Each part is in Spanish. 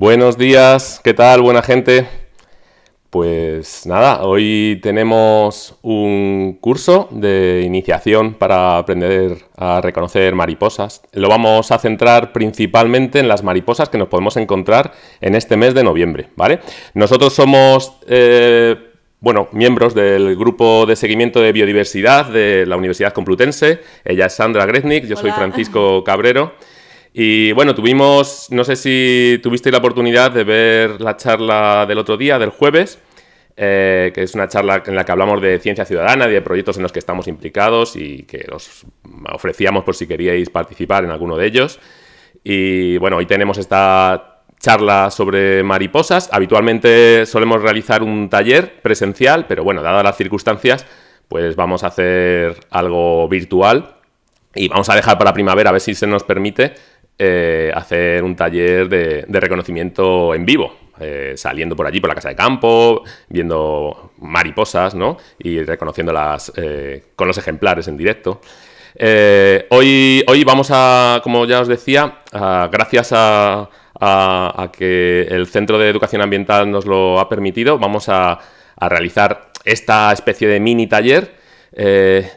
Buenos días, ¿qué tal, buena gente? Pues nada, hoy tenemos un curso de iniciación para aprender a reconocer mariposas. Lo vamos a centrar principalmente en las mariposas que nos podemos encontrar en este mes de noviembre, ¿vale? Nosotros somos... Eh, bueno, miembros del grupo de seguimiento de biodiversidad de la Universidad Complutense. Ella es Sandra Gretnik, yo soy Francisco Cabrero. Y bueno, tuvimos, no sé si tuvisteis la oportunidad de ver la charla del otro día, del jueves, eh, que es una charla en la que hablamos de ciencia ciudadana, y de proyectos en los que estamos implicados y que os ofrecíamos por si queríais participar en alguno de ellos. Y bueno, hoy tenemos esta charla sobre mariposas. Habitualmente solemos realizar un taller presencial, pero bueno, dadas las circunstancias, pues vamos a hacer algo virtual y vamos a dejar para primavera a ver si se nos permite eh, hacer un taller de, reconocimiento en vivo. Eh, saliendo por allí, por la casa de campo, viendo mariposas, ¿no? Y reconociéndolas eh, con los ejemplares en directo. hoy, hoy vamos a, como ya os decía, gracias a, a, que el Centro de Educación Ambiental nos lo ha permitido, vamos a, realizar esta especie de mini taller.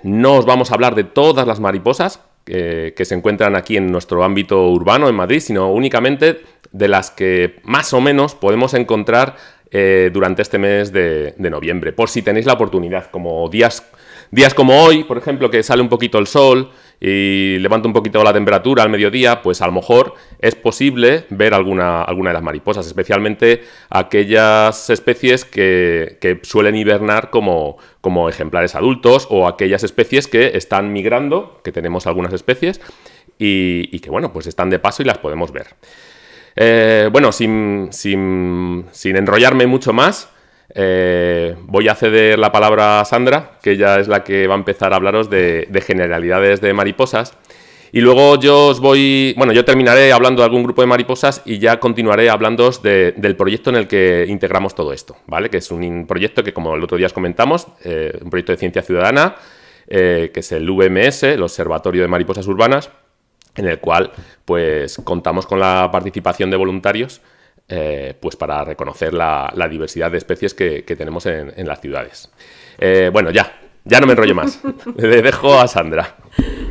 no os vamos a hablar de todas las mariposas, eh, que se encuentran aquí en nuestro ámbito urbano, en Madrid, sino únicamente de las que más o menos podemos encontrar eh, durante este mes de, de, noviembre, por si tenéis la oportunidad, como días, días como hoy, por ejemplo, que sale un poquito el sol, y levanto un poquito la temperatura al mediodía, pues a lo mejor es posible ver alguna, alguna de las mariposas, especialmente aquellas especies que, suelen hibernar como, como ejemplares adultos o aquellas especies que están migrando, que tenemos algunas especies, y, que bueno, pues están de paso y las podemos ver. Eh, bueno, sin, sin, sin enrollarme mucho más, eh, voy a ceder la palabra a Sandra, que ella es la que va a empezar a hablaros de, generalidades de mariposas. Y luego yo os voy, bueno, yo terminaré hablando de algún grupo de mariposas y ya continuaré hablándoos del proyecto en el que integramos todo esto, ¿vale? Que es un proyecto que, como el otro día os comentamos, eh, un proyecto de ciencia ciudadana, eh, que es el VMS, el Observatorio de Mariposas Urbanas, en el cual, pues, contamos con la participación de voluntarios eh, pues para reconocer la, diversidad de especies que, tenemos en, las ciudades. Eh, bueno, ya, ya no me enrollo más. Le dejo a Sandra.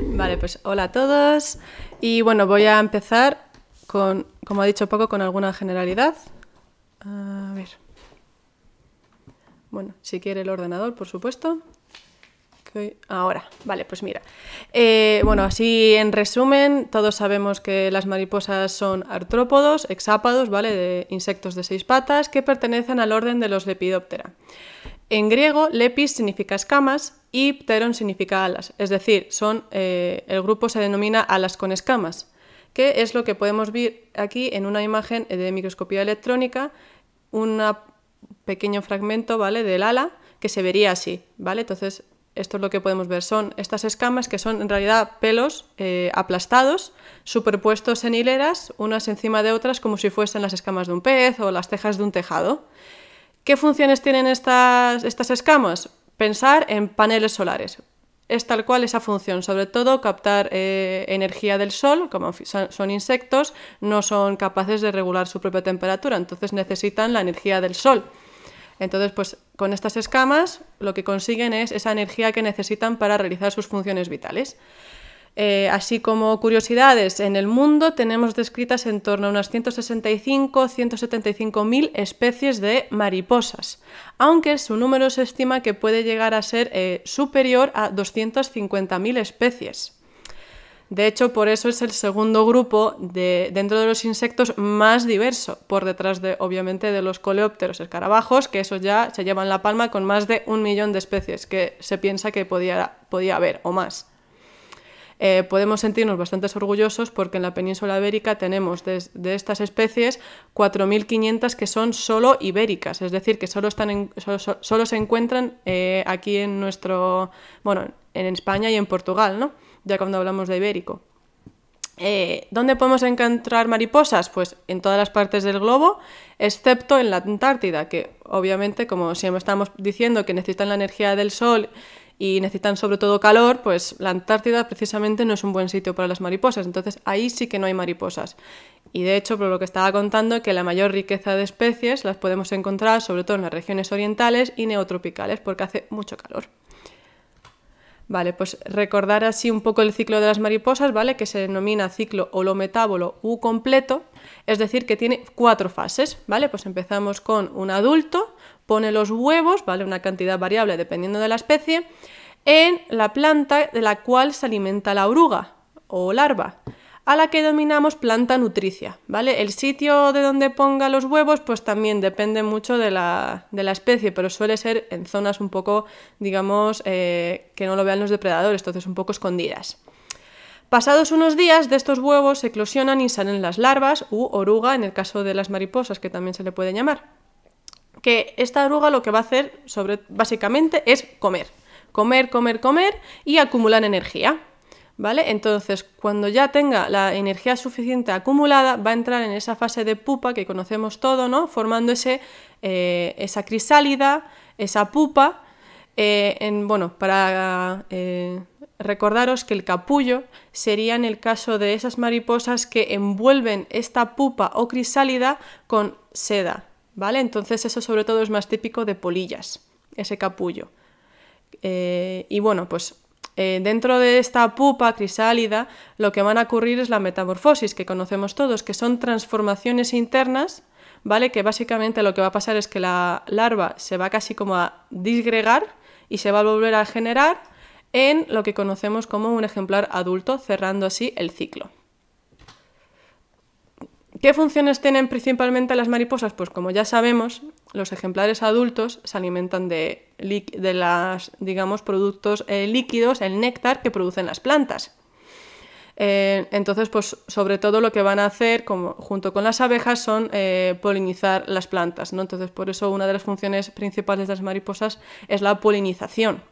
Vale, pues hola a todos. Y bueno, voy a empezar con, como ha dicho poco, con alguna generalidad. A ver. Bueno, si quiere el ordenador, por supuesto. Ahora, vale, pues mira. Eh, bueno, así en resumen, todos sabemos que las mariposas son artrópodos, hexápodos, ¿vale? De insectos de seis patas que pertenecen al orden de los Lepidoptera. En griego, lepis significa escamas y pteron significa alas, es decir, son, eh, el grupo se denomina alas con escamas, que es lo que podemos ver aquí en una imagen de microscopía electrónica, un pequeño fragmento, ¿vale? Del ala que se vería así, ¿vale? Entonces esto es lo que podemos ver, son estas escamas que son en realidad pelos eh, aplastados, superpuestos en hileras, unas encima de otras, como si fuesen las escamas de un pez o las tejas de un tejado. ¿Qué funciones tienen estas, escamas? Pensar en paneles solares. Es tal cual esa función, sobre todo captar eh, energía del sol, como son insectos, no son capaces de regular su propia temperatura, entonces necesitan la energía del sol. Entonces, pues con estas escamas lo que consiguen es esa energía que necesitan para realizar sus funciones vitales. Eh, así como curiosidades, en el mundo tenemos descritas en torno a unas 165-175 mil especies de mariposas, aunque su número se estima que puede llegar a ser eh, superior a 250.000 especies. De hecho, por eso es el segundo grupo de, dentro de los insectos más diverso, por detrás de, obviamente, de los coleópteros escarabajos, que eso ya se en la palma con más de un millón de especies que se piensa que podía, podía haber o más. Eh, podemos sentirnos bastante orgullosos porque en la península ibérica tenemos de, estas especies 4.500 que son solo ibéricas, es decir, que solo, están se encuentran eh, aquí en nuestro, bueno, en España y en Portugal, ¿no? ya cuando hablamos de ibérico. Eh, ¿Dónde podemos encontrar mariposas? Pues en todas las partes del globo, excepto en la Antártida, que obviamente, como siempre estamos diciendo, que necesitan la energía del sol y necesitan sobre todo calor, pues la Antártida precisamente no es un buen sitio para las mariposas, entonces ahí sí que no hay mariposas. Y de hecho, por lo que estaba contando, que la mayor riqueza de especies las podemos encontrar sobre todo en las regiones orientales y neotropicales, porque hace mucho calor. Vale, pues recordar así un poco el ciclo de las mariposas, ¿vale? Que se denomina ciclo holometábolo U completo, es decir, que tiene cuatro fases, ¿vale? Pues empezamos con un adulto, pone los huevos, ¿vale? Una cantidad variable dependiendo de la especie, en la planta de la cual se alimenta la oruga o larva a la que dominamos planta nutricia, ¿vale? El sitio de donde ponga los huevos pues también depende mucho de la, de la especie, pero suele ser en zonas un poco, digamos, eh, que no lo vean los depredadores, entonces un poco escondidas. Pasados unos días de estos huevos se eclosionan y salen las larvas u oruga en el caso de las mariposas, que también se le puede llamar. Que esta oruga lo que va a hacer sobre, básicamente es comer, comer, comer, comer y acumular energía. ¿Vale? Entonces, cuando ya tenga la energía suficiente acumulada, va a entrar en esa fase de pupa que conocemos todo, ¿no? Formando eh, esa crisálida, esa pupa. Eh, en, bueno, para eh, recordaros que el capullo sería en el caso de esas mariposas que envuelven esta pupa o crisálida con seda, ¿vale? Entonces eso sobre todo es más típico de polillas, ese capullo. y bueno, pues eh, dentro de esta pupa crisálida lo que van a ocurrir es la metamorfosis que conocemos todos, que son transformaciones internas, ¿vale? Que básicamente lo que va a pasar es que la larva se va casi como a disgregar y se va a volver a generar en lo que conocemos como un ejemplar adulto, cerrando así el ciclo. ¿Qué funciones tienen principalmente las mariposas? Pues como ya sabemos, los ejemplares adultos se alimentan de, los, digamos, productos eh, líquidos, el néctar que producen las plantas. Eh, entonces, pues sobre todo lo que van a hacer como, junto con las abejas son eh, polinizar las plantas, Entonces, por eso una de las funciones principales de las mariposas es la polinización.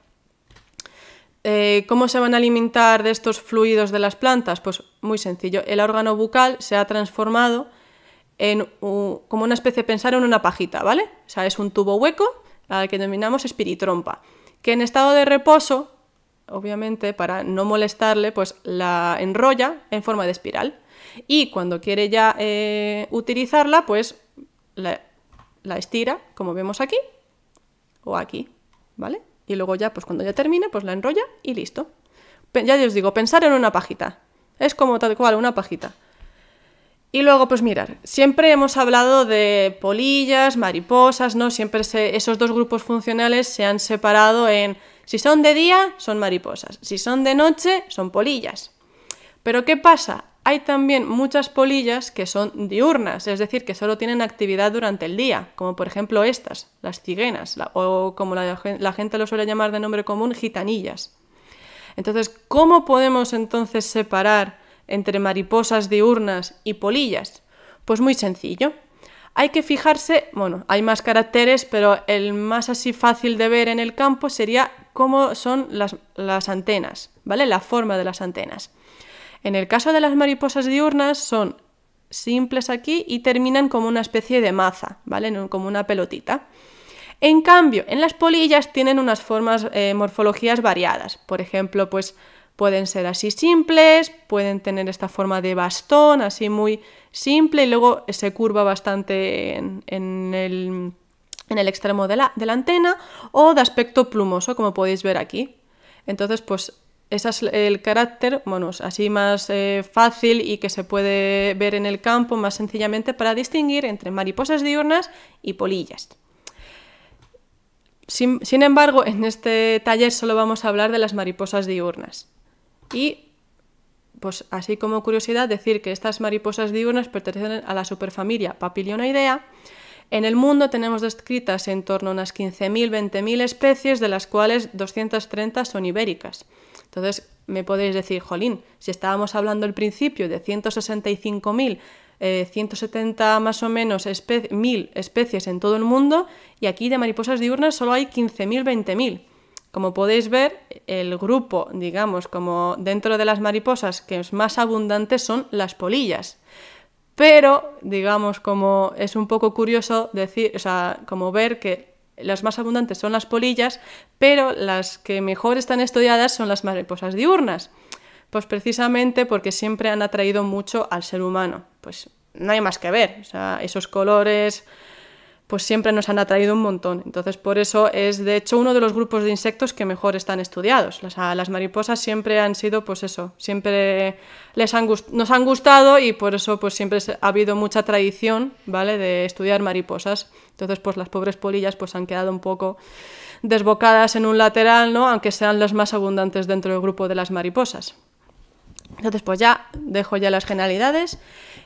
¿Cómo se van a alimentar de estos fluidos de las plantas? Pues muy sencillo, el órgano bucal se ha transformado como una especie, pensar en una pajita, ¿vale? O sea, es un tubo hueco al que denominamos espiritrompa, que en estado de reposo, obviamente para no molestarle, pues la enrolla en forma de espiral. Y cuando quiere ya eh, utilizarla, pues la, la estira, como vemos aquí, o aquí, ¿vale? Y luego ya, pues cuando ya termine, pues la enrolla y listo. Ya os digo, pensar en una pajita. Es como tal cual, una pajita. Y luego, pues mirar, siempre hemos hablado de polillas, mariposas, ¿no? Siempre esos dos grupos funcionales se han separado en si son de día, son mariposas, si son de noche, son polillas. Pero ¿qué pasa? Hay también muchas polillas que son diurnas, es decir, que solo tienen actividad durante el día, como por ejemplo estas, las ciguenas, o como la gente lo suele llamar de nombre común, gitanillas. Entonces, ¿cómo podemos entonces separar entre mariposas diurnas y polillas? Pues muy sencillo. Hay que fijarse, bueno, hay más caracteres, pero el más así fácil de ver en el campo sería cómo son las, antenas, ¿vale? La forma de las antenas. En el caso de las mariposas diurnas son simples aquí y terminan como una especie de maza, ¿vale? Como una pelotita. En cambio, en las polillas tienen unas formas, eh, morfologías variadas. Por ejemplo, pues Pueden ser así simples, pueden tener esta forma de bastón, así muy simple, y luego se curva bastante en, el extremo de la, antena o de aspecto plumoso, como podéis ver aquí. Entonces, pues ese es el carácter, bueno, así más eh, fácil y que se puede ver en el campo más sencillamente para distinguir entre mariposas diurnas y polillas. sin embargo, en este taller solo vamos a hablar de las mariposas diurnas. Y pues así como curiosidad, decir que estas mariposas diurnas pertenecen a la superfamilia papilionoidea. En el mundo tenemos descritas en torno a unas 15.000, 20.000 especies, de las cuales 230 son ibéricas. Entonces, me podéis decir, jolín, si estábamos hablando al principio de 165.000, eh, 170 más o menos mil especies en todo el mundo, y aquí de mariposas diurnas solo hay 15.000, 20.000. Como podéis ver, el grupo, digamos, como dentro de las mariposas que es más abundante son las polillas. Pero, digamos, como es un poco curioso decir, o sea, como ver que las más abundantes son las polillas, pero las que mejor están estudiadas son las mariposas diurnas. Pues precisamente porque siempre han atraído mucho al ser humano. Pues no hay más que ver. O sea, esos colores, pues siempre nos han atraído un montón. Entonces, por eso es de hecho uno de los grupos de insectos que mejor están estudiados. Las, ah, mariposas siempre han sido, pues eso, siempre les nos han gustado y por eso pues siempre ha habido mucha tradición, ¿vale?, de estudiar mariposas. Entonces, pues las pobres polillas pues han quedado un poco desbocadas en un lateral, ¿no?, aunque sean las más abundantes dentro del grupo de las mariposas. Entonces, pues ya dejo ya las generalidades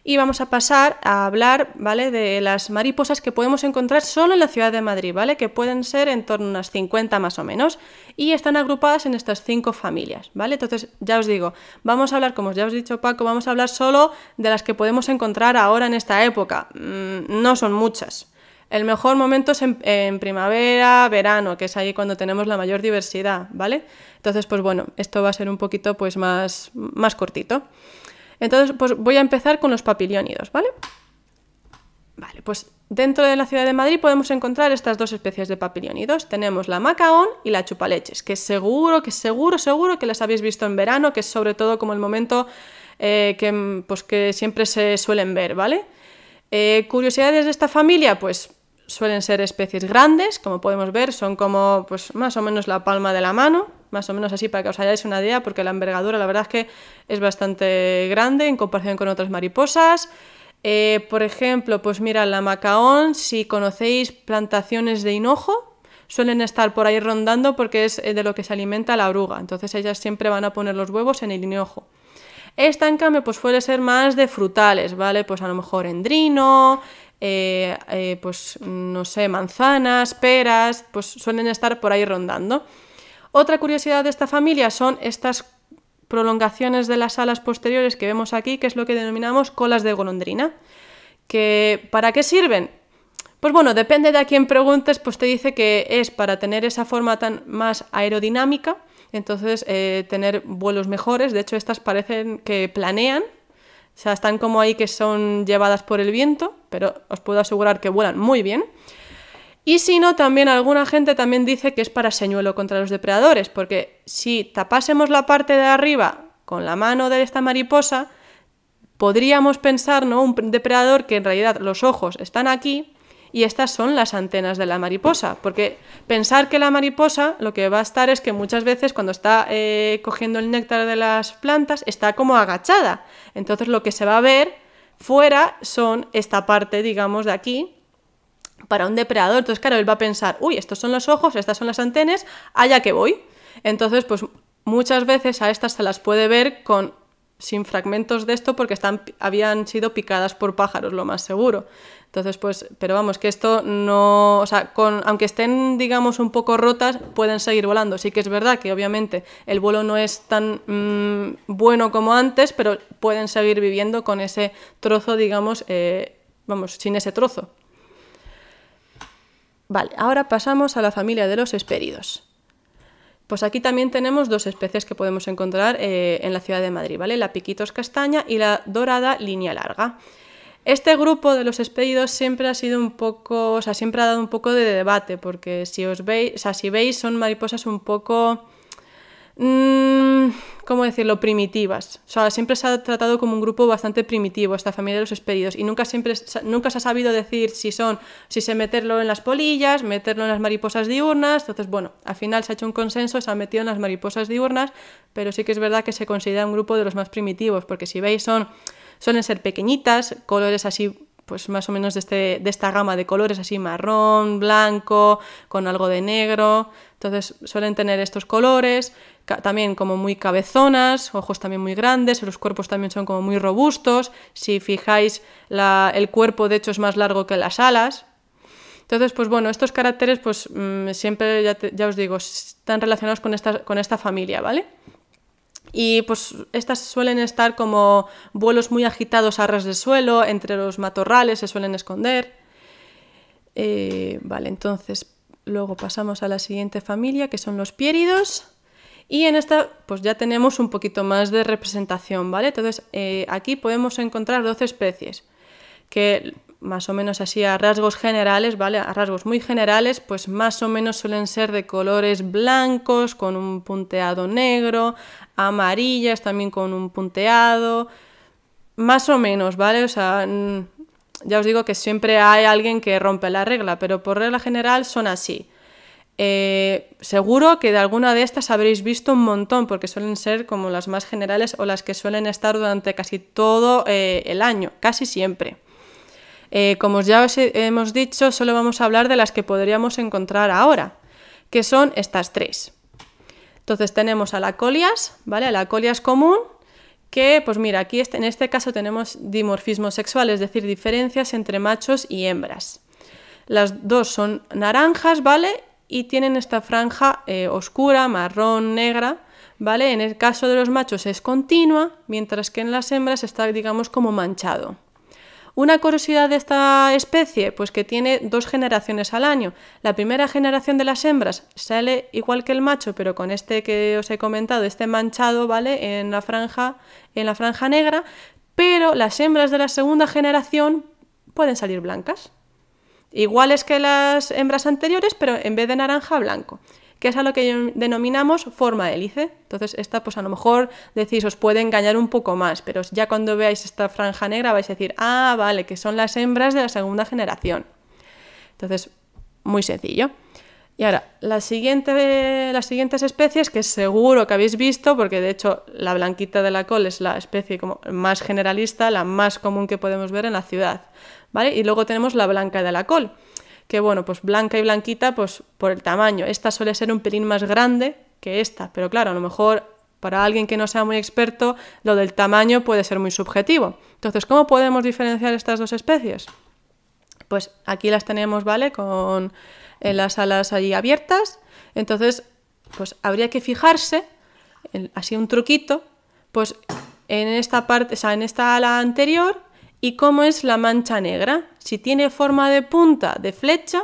y vamos a pasar a hablar, ¿vale? De las mariposas que podemos encontrar solo en la ciudad de Madrid, ¿vale? Que pueden ser en torno a unas 50 más o menos y están agrupadas en estas cinco familias, ¿vale? Entonces, ya os digo, vamos a hablar, como ya os he dicho Paco, vamos a hablar solo de las que podemos encontrar ahora en esta época. Mm, no son muchas, el mejor momento es en, primavera, verano, que es ahí cuando tenemos la mayor diversidad, ¿vale? Entonces, pues bueno, esto va a ser un poquito pues más, más cortito. Entonces, pues voy a empezar con los papiliónidos, ¿vale? Vale, pues dentro de la ciudad de Madrid podemos encontrar estas dos especies de papilionidos. Tenemos la macaón y la chupaleches, que seguro, que seguro, seguro que las habéis visto en verano, que es sobre todo como el momento eh, que, pues, que siempre se suelen ver, ¿vale? Eh, curiosidades de esta familia, pues suelen ser especies grandes, como podemos ver, son como pues, más o menos la palma de la mano, más o menos así para que os hagáis una idea, porque la envergadura la verdad es que es bastante grande en comparación con otras mariposas. Eh, por ejemplo, pues mira, la macaón, si conocéis plantaciones de hinojo, suelen estar por ahí rondando porque es eh, de lo que se alimenta la oruga, entonces ellas siempre van a poner los huevos en el hinojo. Esta, en cambio, pues suele ser más de frutales, ¿vale? Pues a lo mejor endrino, eh, eh, pues no sé, manzanas, peras, pues suelen estar por ahí rondando. Otra curiosidad de esta familia son estas prolongaciones de las alas posteriores que vemos aquí, que es lo que denominamos colas de golondrina. Que, ¿Para qué sirven? Pues bueno, depende de a quién preguntes, pues te dice que es para tener esa forma tan más aerodinámica, entonces eh, tener vuelos mejores. De hecho, estas parecen que planean o sea, están como ahí que son llevadas por el viento, pero os puedo asegurar que vuelan muy bien. Y si no, también alguna gente también dice que es para señuelo contra los depredadores, porque si tapásemos la parte de arriba con la mano de esta mariposa, podríamos pensar, ¿no? Un depredador que en realidad los ojos están aquí y estas son las antenas de la mariposa, porque pensar que la mariposa lo que va a estar es que muchas veces cuando está eh, cogiendo el néctar de las plantas está como agachada, entonces lo que se va a ver fuera son esta parte, digamos, de aquí, para un depredador. Entonces, claro, él va a pensar, uy, estos son los ojos, estas son las antenas, allá que voy. Entonces, pues muchas veces a estas se las puede ver con sin fragmentos de esto porque están, habían sido picadas por pájaros, lo más seguro. Entonces, pues, pero vamos, que esto no, o sea, con, aunque estén, digamos, un poco rotas, pueden seguir volando. Sí que es verdad que obviamente el vuelo no es tan mm, bueno como antes, pero pueden seguir viviendo con ese trozo, digamos, eh, vamos, sin ese trozo. Vale, ahora pasamos a la familia de los esperidos. Pues aquí también tenemos dos especies que podemos encontrar eh, en la ciudad de Madrid, ¿vale? La piquitos castaña y la dorada línea larga. Este grupo de los expedidos siempre ha sido un poco, o sea, siempre ha dado un poco de debate, porque si os veis, si veis son mariposas un poco mmm, ¿cómo decirlo?, primitivas. siempre se ha tratado como un grupo bastante primitivo, esta familia de los expedidos. y nunca, siempre, nunca se ha sabido decir si son, si se meterlo en las polillas, meterlo en las mariposas diurnas, entonces, bueno, al final se ha hecho un consenso, se ha metido en las mariposas diurnas, pero sí que es verdad que se considera un grupo de los más primitivos, porque si veis son, suelen ser pequeñitas, colores así pues más o menos de, este, de esta gama de colores, así marrón, blanco, con algo de negro. Entonces suelen tener estos colores, también como muy cabezonas, ojos también muy grandes, los cuerpos también son como muy robustos, si fijáis el cuerpo de hecho es más largo que las alas. Entonces, pues bueno, estos caracteres pues mm, siempre, ya, os digo, están relacionados con esta, con esta familia, ¿vale? y pues estas suelen estar como vuelos muy agitados a ras del suelo, entre los matorrales se suelen esconder. Eh, vale, entonces luego pasamos a la siguiente familia que son los piéridos. Y en esta pues ya tenemos un poquito más de representación, ¿vale? Entonces eh, aquí podemos encontrar 12 especies, que más o menos así a rasgos generales, ¿vale? A rasgos muy generales, pues más o menos suelen ser de colores blancos, con un punteado negro, amarillas también con un punteado, más o menos, ¿vale? O sea, ya os digo que siempre hay alguien que rompe la regla, pero por regla general son así. Eh, seguro que de alguna de estas habréis visto un montón, porque suelen ser como las más generales o las que suelen estar durante casi todo eh, el año, casi siempre. Eh, como ya os hemos dicho, solo vamos a hablar de las que podríamos encontrar ahora, que son estas tres. Entonces tenemos a la colias, ¿vale? A la colias común, que pues mira, aquí este, en este caso tenemos dimorfismo sexual, es decir, diferencias entre machos y hembras. Las dos son naranjas, ¿vale? y tienen esta franja eh, oscura, marrón, negra, ¿vale? En el caso de los machos es continua, mientras que en las hembras está, digamos, como manchado. Una curiosidad de esta especie, pues que tiene dos generaciones al año. La primera generación de las hembras sale igual que el macho, pero con este que os he comentado, este manchado, ¿vale? En la franja, en la franja negra, pero las hembras de la segunda generación pueden salir blancas iguales que las hembras anteriores, pero en vez de naranja, blanco que es a lo que denominamos forma hélice. Entonces, esta, pues a lo mejor decís, os puede engañar un poco más, pero ya cuando veáis esta franja negra vais a decir, ah, vale, que son las hembras de la segunda generación. Entonces, muy sencillo. Y ahora, las siguientes especies que seguro que habéis visto, porque de hecho la blanquita de la col es la especie como más generalista, la más común que podemos ver en la ciudad. ¿vale? Y luego tenemos la blanca de la col, que bueno, pues blanca y blanquita, pues por el tamaño. Esta suele ser un pelín más grande que esta, pero claro, a lo mejor para alguien que no sea muy experto, lo del tamaño puede ser muy subjetivo. Entonces, ¿cómo podemos diferenciar estas dos especies? Pues aquí las tenemos, ¿vale? Con en las alas allí abiertas. Entonces, pues habría que fijarse, así un truquito, pues en esta parte, o sea, en esta ala anterior y cómo es la mancha negra. Si tiene forma de punta de flecha,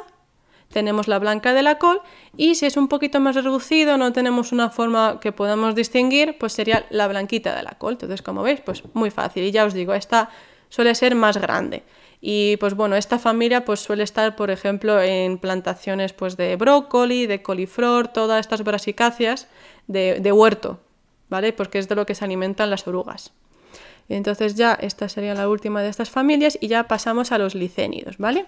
tenemos la blanca de la col y si es un poquito más reducido, no tenemos una forma que podamos distinguir, pues sería la blanquita de la col. Entonces, como veis, pues muy fácil y ya os digo, esta suele ser más grande. Y pues bueno, esta familia pues suele estar, por ejemplo, en plantaciones pues de brócoli, de coliflor, todas estas brasicáceas de, de huerto, ¿vale? Porque es de lo que se alimentan las orugas. entonces ya esta sería la última de estas familias y ya pasamos a los licénidos, ¿vale?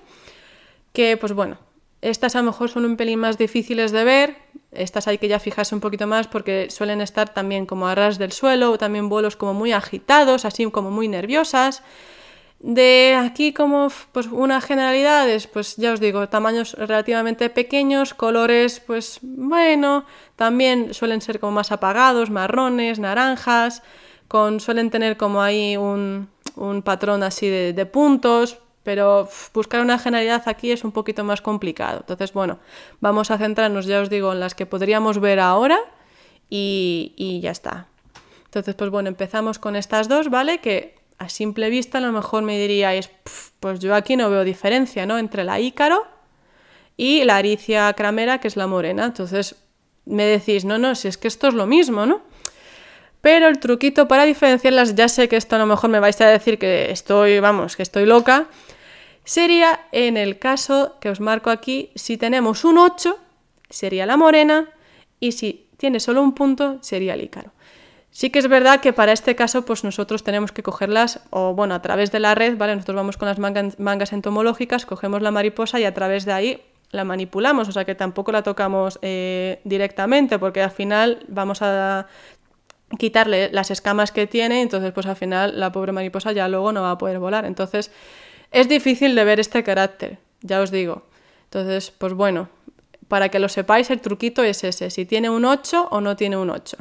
Que pues bueno, estas a lo mejor son un pelín más difíciles de ver, estas hay que ya fijarse un poquito más porque suelen estar también como a ras del suelo o también vuelos como muy agitados, así como muy nerviosas. De aquí como pues unas generalidades, pues ya os digo, tamaños relativamente pequeños, colores pues bueno, también suelen ser como más apagados, marrones, naranjas, con, suelen tener como ahí un, patrón así de, puntos, pero buscar una generalidad aquí es un poquito más complicado. Entonces, bueno, vamos a centrarnos, ya os digo, en las que podríamos ver ahora y, y, ya está. Entonces, pues bueno, empezamos con estas dos, ¿vale? Que a simple vista a lo mejor me diríais, pues yo aquí no veo diferencia, ¿no? Entre la Ícaro y la Aricia cramera, que es la morena. Entonces me decís, no, no, si es que esto es lo mismo, ¿no? Pero el truquito para diferenciarlas, ya sé que esto a lo mejor me vais a decir que estoy, vamos, que estoy loca, sería en el caso que os marco aquí, si tenemos un 8, sería la morena, y si tiene solo un punto, sería el ícaro. Sí que es verdad que para este caso, pues nosotros tenemos que cogerlas, o bueno, a través de la red, ¿vale? Nosotros vamos con las mangas, entomológicas, cogemos la mariposa y a través de ahí la manipulamos, o sea que tampoco la tocamos eh, directamente, porque al final vamos a quitarle las escamas que tiene, entonces pues al final la pobre mariposa ya luego no va a poder volar. Entonces es difícil de ver este carácter, ya os digo. Entonces, pues bueno, para que lo sepáis, el truquito es ese, si tiene un 8 o no tiene un 8.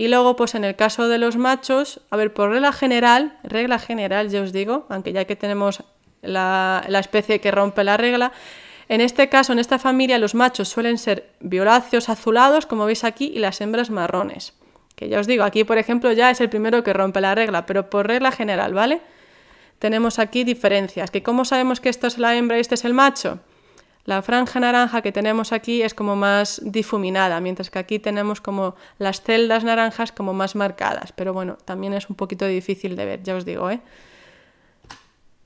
Y luego, pues en el caso de los machos, a ver, por regla general, regla general ya os digo, aunque ya que tenemos la, especie que rompe la regla, en este caso, en esta familia, los machos suelen ser violáceos azulados, como veis aquí, y las hembras marrones. Que ya os digo, aquí por ejemplo ya es el primero que rompe la regla, pero por regla general, ¿vale? Tenemos aquí diferencias, que cómo sabemos que esto es la hembra y este es el macho, la franja naranja que tenemos aquí es como más difuminada, mientras que aquí tenemos como las celdas naranjas como más marcadas, pero bueno, también es un poquito difícil de ver, ya os digo, ¿eh?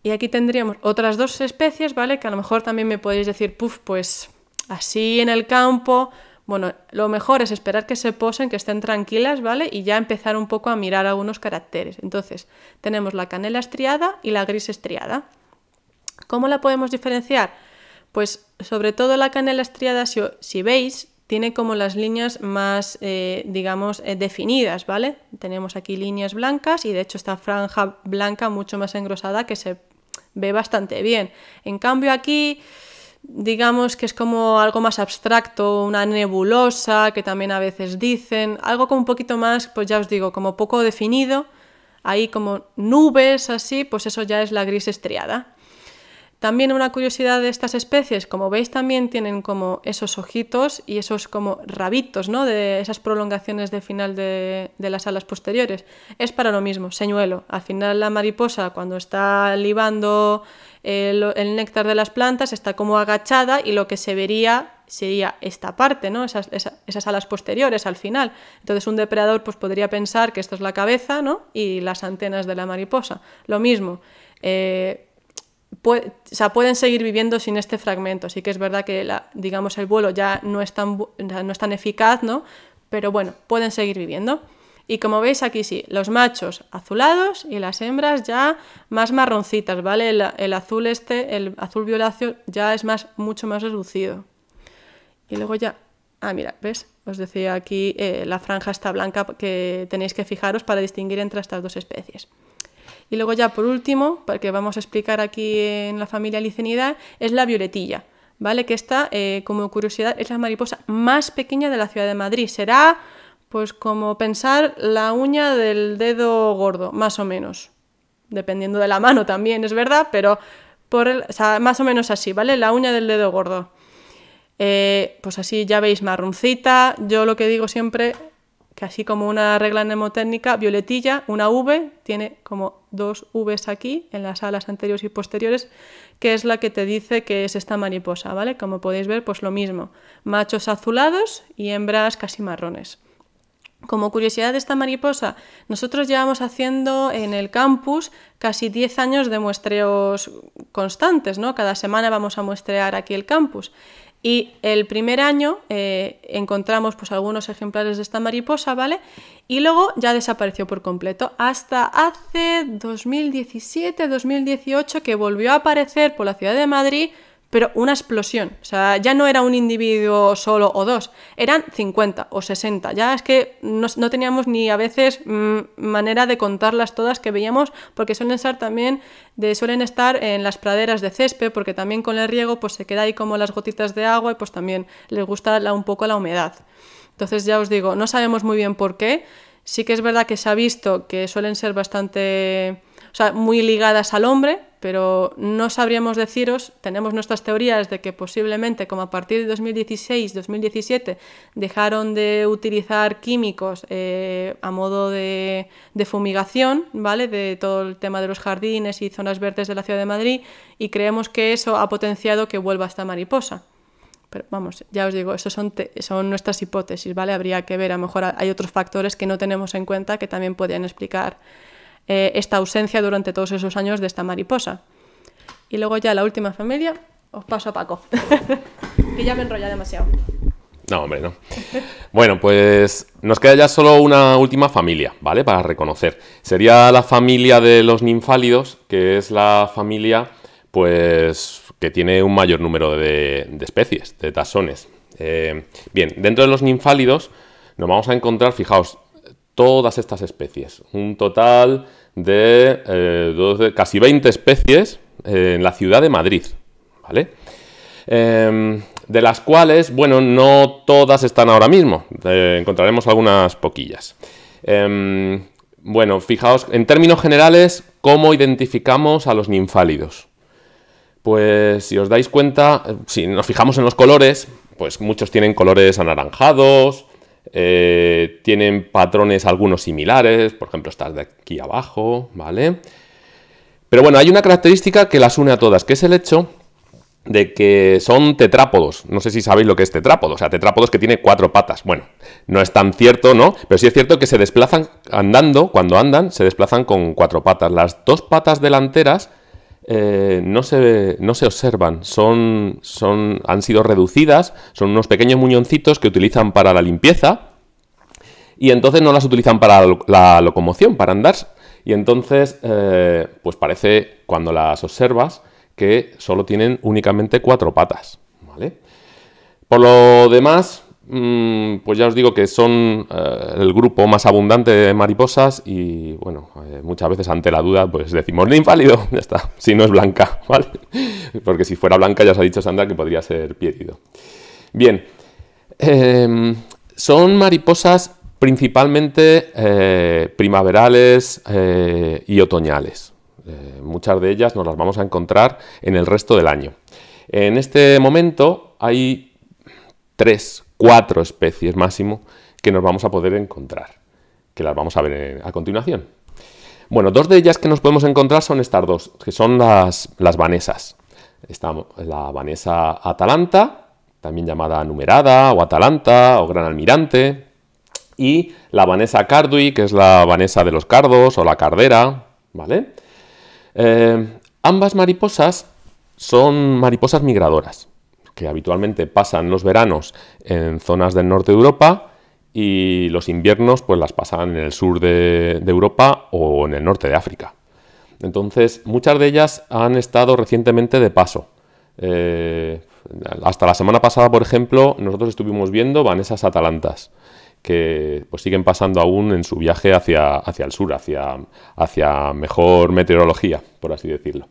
Y aquí tendríamos otras dos especies, ¿vale? Que a lo mejor también me podéis decir, puff, pues así en el campo. Bueno, lo mejor es esperar que se posen, que estén tranquilas, ¿vale? Y ya empezar un poco a mirar algunos caracteres. Entonces, tenemos la canela estriada y la gris estriada. ¿Cómo la podemos diferenciar? Pues sobre todo la canela estriada, si, veis, tiene como las líneas más, eh, digamos, eh, definidas, ¿vale? Tenemos aquí líneas blancas y de hecho esta franja blanca mucho más engrosada que se ve bastante bien. En cambio aquí, digamos que es como algo más abstracto, una nebulosa, que también a veces dicen, algo como un poquito más, pues ya os digo, como poco definido, ahí como nubes así, pues eso ya es la gris estriada. También una curiosidad de estas especies, como veis también tienen como esos ojitos y esos como rabitos, ¿no? De esas prolongaciones de final de, las alas posteriores. Es para lo mismo, señuelo. Al final la mariposa cuando está libando el, néctar de las plantas está como agachada y lo que se vería sería esta parte, ¿no? Esas, alas posteriores al final. Entonces un depredador pues, podría pensar que esto es la cabeza ¿no? y las antenas de la mariposa. Lo mismo, eh, o sea, pueden seguir viviendo sin este fragmento. Sí que es verdad que digamos, el vuelo ya no es, tan, no eficaz, ¿no? Pero bueno, pueden seguir viviendo. Y como veis aquí sí, los machos azulados y las hembras ya más marroncitas, ¿vale? El, azul este, el azul violáceo ya es más, mucho más reducido. Y luego ya... Ah, mira, ¿ves? Os decía aquí eh, la franja está blanca que tenéis que fijaros para distinguir entre estas dos especies. Y luego ya por último, que vamos a explicar aquí en la familia licenidad, es la violetilla, ¿vale? Que esta, eh, como curiosidad, es la mariposa más pequeña de la ciudad de Madrid. Será, pues como pensar, la uña del dedo gordo, más o menos. Dependiendo de la mano también, es verdad, pero por más o menos así, ¿vale? La uña del dedo gordo. Eh, pues así ya veis marroncita. Yo lo que digo siempre así como una regla mnemotécnica, violetilla, una V, tiene como dos Vs aquí en las alas anteriores y posteriores, que es la que te dice que es esta mariposa, ¿vale? Como podéis ver, pues lo mismo, machos azulados y hembras casi marrones. Como curiosidad de esta mariposa, nosotros llevamos haciendo en el campus casi 10 años de muestreos constantes, ¿no? Cada semana vamos a muestrear aquí el campus. Y el primer año eh, encontramos pues, algunos ejemplares de esta mariposa, ¿vale? Y luego ya desapareció por completo, hasta hace 2017-2018 que volvió a aparecer por la ciudad de Madrid pero una explosión. O sea, ya no era un individuo solo o dos, eran 50 o 60. Ya es que no, teníamos ni a veces mm, manera de contarlas todas que veíamos, porque suelen estar también de, suelen estar en las praderas de césped, porque también con el riego pues se queda ahí como las gotitas de agua y pues también les gusta un poco la humedad. Entonces ya os digo, no sabemos muy bien por qué. Sí que es verdad que se ha visto que suelen ser bastante, o sea, muy ligadas al hombre, pero no sabríamos deciros, tenemos nuestras teorías de que posiblemente como a partir de 2016-2017 dejaron de utilizar químicos eh, a modo de, fumigación, ¿vale? De todo el tema de los jardines y zonas verdes de la ciudad de Madrid y creemos que eso ha potenciado que vuelva esta mariposa. Pero vamos, ya os digo, esas son, son nuestras hipótesis, ¿vale? Habría que ver, a lo mejor hay otros factores que no tenemos en cuenta que también podrían explicar eh, esta ausencia durante todos esos años de esta mariposa. Y luego ya la última familia, os paso a Paco, que ya me enrolla demasiado. No, hombre, no. Bueno, pues nos queda ya solo una última familia, ¿vale? Para reconocer. Sería la familia de los ninfálidos, que es la familia, pues, que tiene un mayor número de, especies, de tasones. Eh, bien, dentro de los ninfálidos nos vamos a encontrar, fijaos, todas estas especies. Un total de, eh, casi 20 especies eh, en la ciudad de Madrid, ¿vale? Em, de las cuales, bueno, no todas están ahora mismo, eh, encontraremos algunas poquillas. Em, bueno, fijaos, en términos generales, ¿cómo identificamos a los ninfálidos? Pues si os dais cuenta, si nos fijamos en los colores, pues muchos tienen colores anaranjados, eh, tienen patrones algunos similares, por ejemplo estas de aquí abajo, ¿vale? Pero bueno, hay una característica que las une a todas, que es el hecho de que son tetrápodos. No sé si sabéis lo que es tetrápodo, o sea, tetrápodos que tiene cuatro patas. Bueno, no es tan cierto, ¿no? Pero sí es cierto que se desplazan andando, cuando andan, se desplazan con cuatro patas. Las dos patas delanteras eh, no, se, no se observan, son, son, han sido reducidas, son unos pequeños muñoncitos que utilizan para la limpieza y entonces no las utilizan para la, locomoción, para andar. Y entonces, eh, pues parece, cuando las observas, que solo tienen únicamente cuatro patas. Por lo demás, Mm, pues ya os digo que son eh, el grupo más abundante de mariposas y bueno, eh, muchas veces ante la duda pues decimos ninfálido ya está, si no es blanca, ¿vale? Porque si fuera blanca ya os ha dicho Sandra que podría ser piedido. Bien, em, son mariposas principalmente eh, primaverales y otoñales. muchas de ellas nos las vamos a encontrar en el resto del año. En este momento hay tres cuatro especies máximo que nos vamos a poder encontrar, que las vamos a ver eh, a continuación. Bueno, dos de ellas que nos podemos encontrar son estas dos, que son las, las vanesas. Está la vanesa atalanta, también llamada numerada o atalanta o gran almirante, y la vanesa cardui, que es la vanesa de los cardos o la cardera, ¿vale? Eh, ambas mariposas son mariposas migradoras que habitualmente pasan los veranos en zonas del norte de Europa y los inviernos pues las pasan en el sur de, Europa o en el norte de África. Entonces, muchas de ellas han estado recientemente de paso. Eh, hasta la semana pasada, por ejemplo, nosotros estuvimos viendo vanesas atalantas, que pues siguen pasando aún en su viaje hacia, hacia el sur, hacia, hacia mejor meteorología, por así decirlo.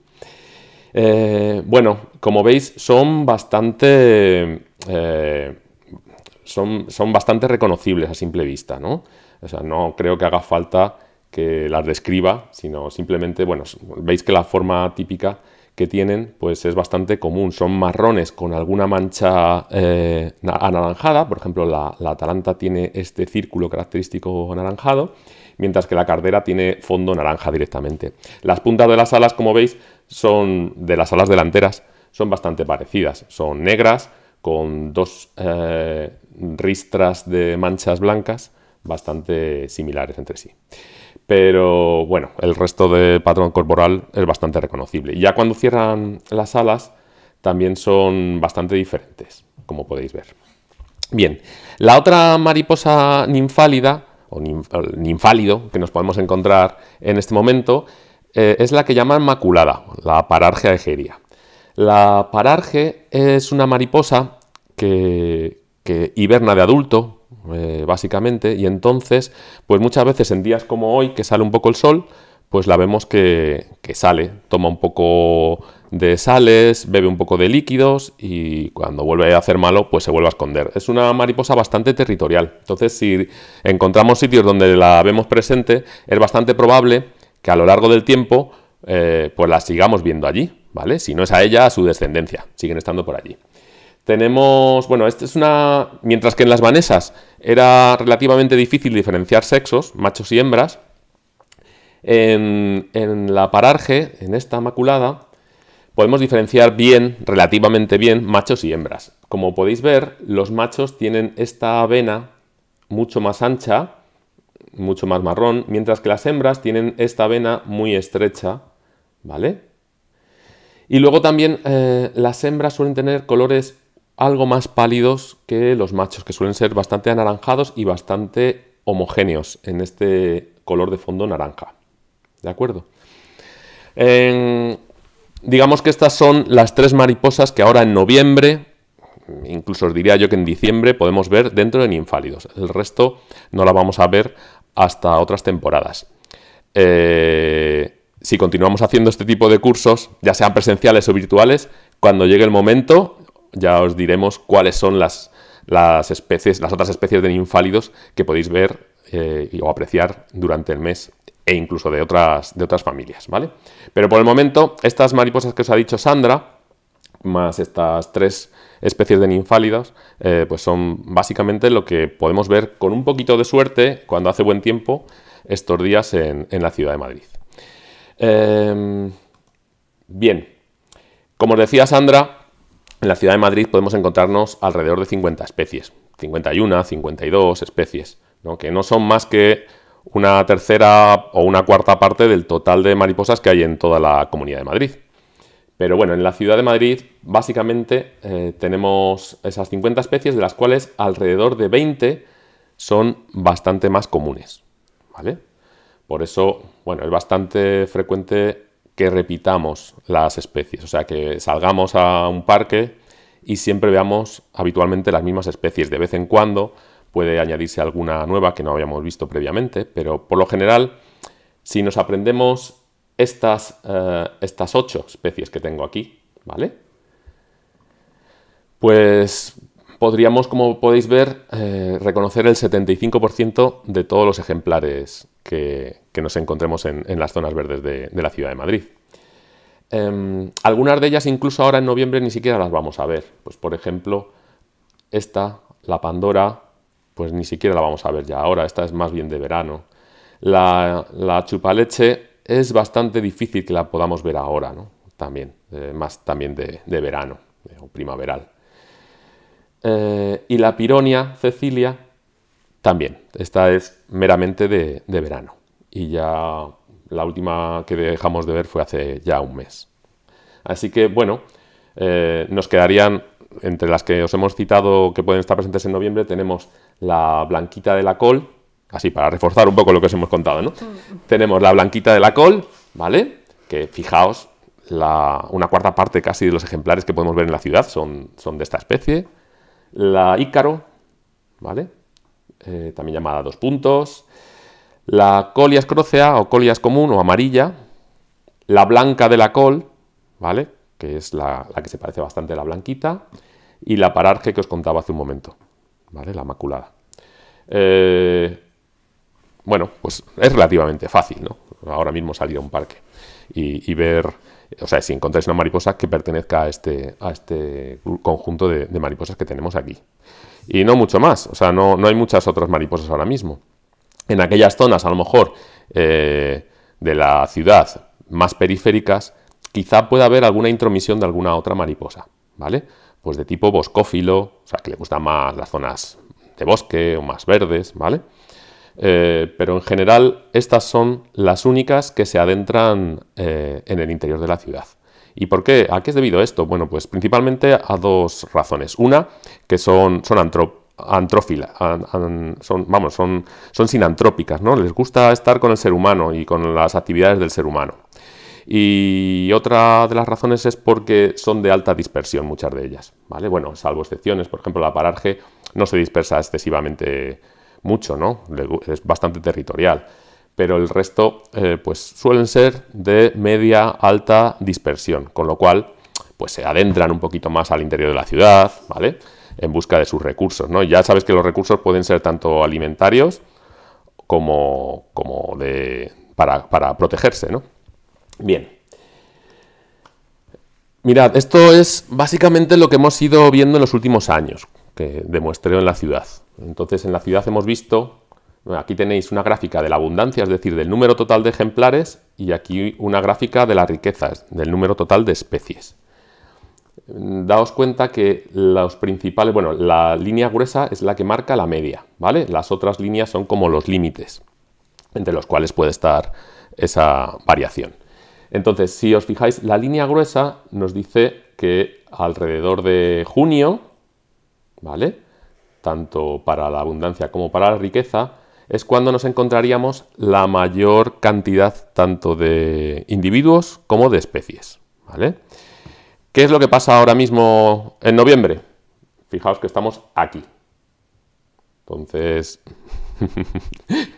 Eh, bueno, como veis, son bastante. Eh, son, bastante reconocibles a simple vista, ¿no? O sea, no creo que haga falta que las describa, sino simplemente, bueno, veis que la forma típica que tienen, pues es bastante común. Son marrones con alguna mancha eh, anaranjada, por ejemplo, la, la Atalanta tiene este círculo característico anaranjado, mientras que la cartera tiene fondo naranja directamente. Las puntas de las alas, como veis, son de las alas delanteras, son bastante parecidas, son negras con dos eh, ristras de manchas blancas bastante similares entre sí. Pero bueno, el resto del patrón corporal es bastante reconocible. Ya cuando cierran las alas, también son bastante diferentes, como podéis ver. Bien, la otra mariposa ninfálida o ninfálido que nos podemos encontrar en este momento eh, es la que llaman maculada, la de egeria. La pararge es una mariposa que, hiberna de adulto, eh, básicamente, y entonces, pues muchas veces en días como hoy, que sale un poco el sol, pues la vemos que, que sale, toma un poco de sales, bebe un poco de líquidos y cuando vuelve a hacer malo, pues se vuelve a esconder. Es una mariposa bastante territorial. Entonces, si encontramos sitios donde la vemos presente, es bastante probable que a lo largo del tiempo, eh, pues la sigamos viendo allí, ¿vale? Si no es a ella, a su descendencia, siguen estando por allí. Tenemos, bueno, esta es una... Mientras que en las vanesas era relativamente difícil diferenciar sexos, machos y hembras, en, en la pararge, en esta maculada, podemos diferenciar bien, relativamente bien, machos y hembras. Como podéis ver, los machos tienen esta vena mucho más ancha, mucho más marrón, mientras que las hembras tienen esta vena muy estrecha, ¿vale? Y luego también eh, las hembras suelen tener colores algo más pálidos que los machos, que suelen ser bastante anaranjados y bastante homogéneos en este color de fondo naranja. ¿De acuerdo? En digamos que estas son las tres mariposas que ahora en noviembre, incluso os diría yo que en diciembre, podemos ver dentro de Ninfálidos. El resto no la vamos a ver hasta otras temporadas. Eh, si continuamos haciendo este tipo de cursos, ya sean presenciales o virtuales, cuando llegue el momento ya os diremos cuáles son las, especies, las otras especies de ninfálidos que podéis ver eh, o apreciar durante el mes e incluso de otras, de otras familias, ¿vale? Pero por el momento, estas mariposas que os ha dicho Sandra, más estas tres especies de ninfálidas, eh, pues son básicamente lo que podemos ver con un poquito de suerte cuando hace buen tiempo estos días en, la ciudad de Madrid. Em, bien, como os decía Sandra, en la ciudad de Madrid podemos encontrarnos alrededor de 50 especies, 51, 52 especies, que no son más que una tercera o una cuarta parte del total de mariposas que hay en toda la Comunidad de Madrid. Pero bueno, en la ciudad de Madrid básicamente eh, tenemos esas 50 especies, de las cuales alrededor de 20 son bastante más comunes. ¿vale? Por eso, bueno, es bastante frecuente que repitamos las especies, o sea, que salgamos a un parque y siempre veamos habitualmente las mismas especies de vez en cuando, puede añadirse alguna nueva que no habíamos visto previamente, pero por lo general, si nos aprendemos estas, eh, estas ocho especies que tengo aquí, ¿vale? Pues podríamos, como podéis ver, eh, reconocer el 75% de todos los ejemplares que, nos encontremos en, las zonas verdes de, la ciudad de Madrid. Em, algunas de ellas incluso ahora en noviembre ni siquiera las vamos a ver. Pues por ejemplo, esta, la Pandora, pues ni siquiera la vamos a ver ya ahora, esta es más bien de verano. La, chupaleche es bastante difícil que la podamos ver ahora, ¿no? También, eh, más también de, verano eh, o primaveral. Eh, y la pironia cecilia también, esta es meramente de, de verano. Y ya la última que dejamos de ver fue hace ya un mes. Así que, bueno, nos quedarían entre las que os hemos citado que pueden estar presentes en noviembre, tenemos la blanquita de la col, así para reforzar un poco lo que os hemos contado, ¿no? Mm. Tenemos la blanquita de la col, ¿vale? Que fijaos, la, una cuarta parte casi de los ejemplares que podemos ver en la ciudad son, son de esta especie. La ícaro, ¿vale? Eh, también llamada dos puntos. La colias crocea, o colias común o amarilla. La blanca de la col, ¿vale? que es la, que se parece bastante a la blanquita, y la pararge que os contaba hace un momento, ¿vale? La maculada. Eh, bueno, pues es relativamente fácil, ¿no? Ahora mismo salir a un parque y, ver, o sea, si encontráis una mariposa que pertenezca a este, a este conjunto de, mariposas que tenemos aquí. Y no mucho más, o sea, no, no, hay muchas otras mariposas ahora mismo. En aquellas zonas, a lo mejor, eh, de la ciudad más periféricas, quizá pueda haber alguna intromisión de alguna otra mariposa, ¿vale? Pues de tipo boscófilo, o sea, que le gustan más las zonas de bosque o más verdes, ¿vale? Eh, pero en general estas son las únicas que se adentran eh, en el interior de la ciudad. ¿Y por qué? ¿A qué es debido esto? Bueno, pues principalmente a dos razones. Una, que son, son antrófilas, son, vamos, son, son sinantrópicas, ¿no? Les gusta estar con el ser humano y con las actividades del ser humano. Y otra de las razones es porque son de alta dispersión muchas de ellas, ¿vale? Bueno, salvo excepciones, por ejemplo, la pararge no se dispersa excesivamente mucho, ¿no? Es bastante territorial. Pero el resto, eh, pues suelen ser de media alta dispersión, con lo cual, pues se adentran un poquito más al interior de la ciudad, ¿vale? En busca de sus recursos, ¿no? Ya sabes que los recursos pueden ser tanto alimentarios como, para, para protegerse, ¿no? Bien. Mirad, esto es básicamente lo que hemos ido viendo en los últimos años, que demuestré en la ciudad. Entonces, en la ciudad hemos visto, aquí tenéis una gráfica de la abundancia, es decir, del número total de ejemplares, y aquí una gráfica de las riquezas, del número total de especies. Daos cuenta que los principales, bueno, la línea gruesa es la que marca la media, ¿vale? Las otras líneas son como los límites, entre los cuales puede estar esa variación. Entonces, si os fijáis, la línea gruesa nos dice que alrededor de junio, ¿vale? Tanto para la abundancia como para la riqueza, es cuando nos encontraríamos la mayor cantidad tanto de individuos como de especies, ¿vale? ¿Qué es lo que pasa ahora mismo en noviembre? Fijaos que estamos aquí. Entonces,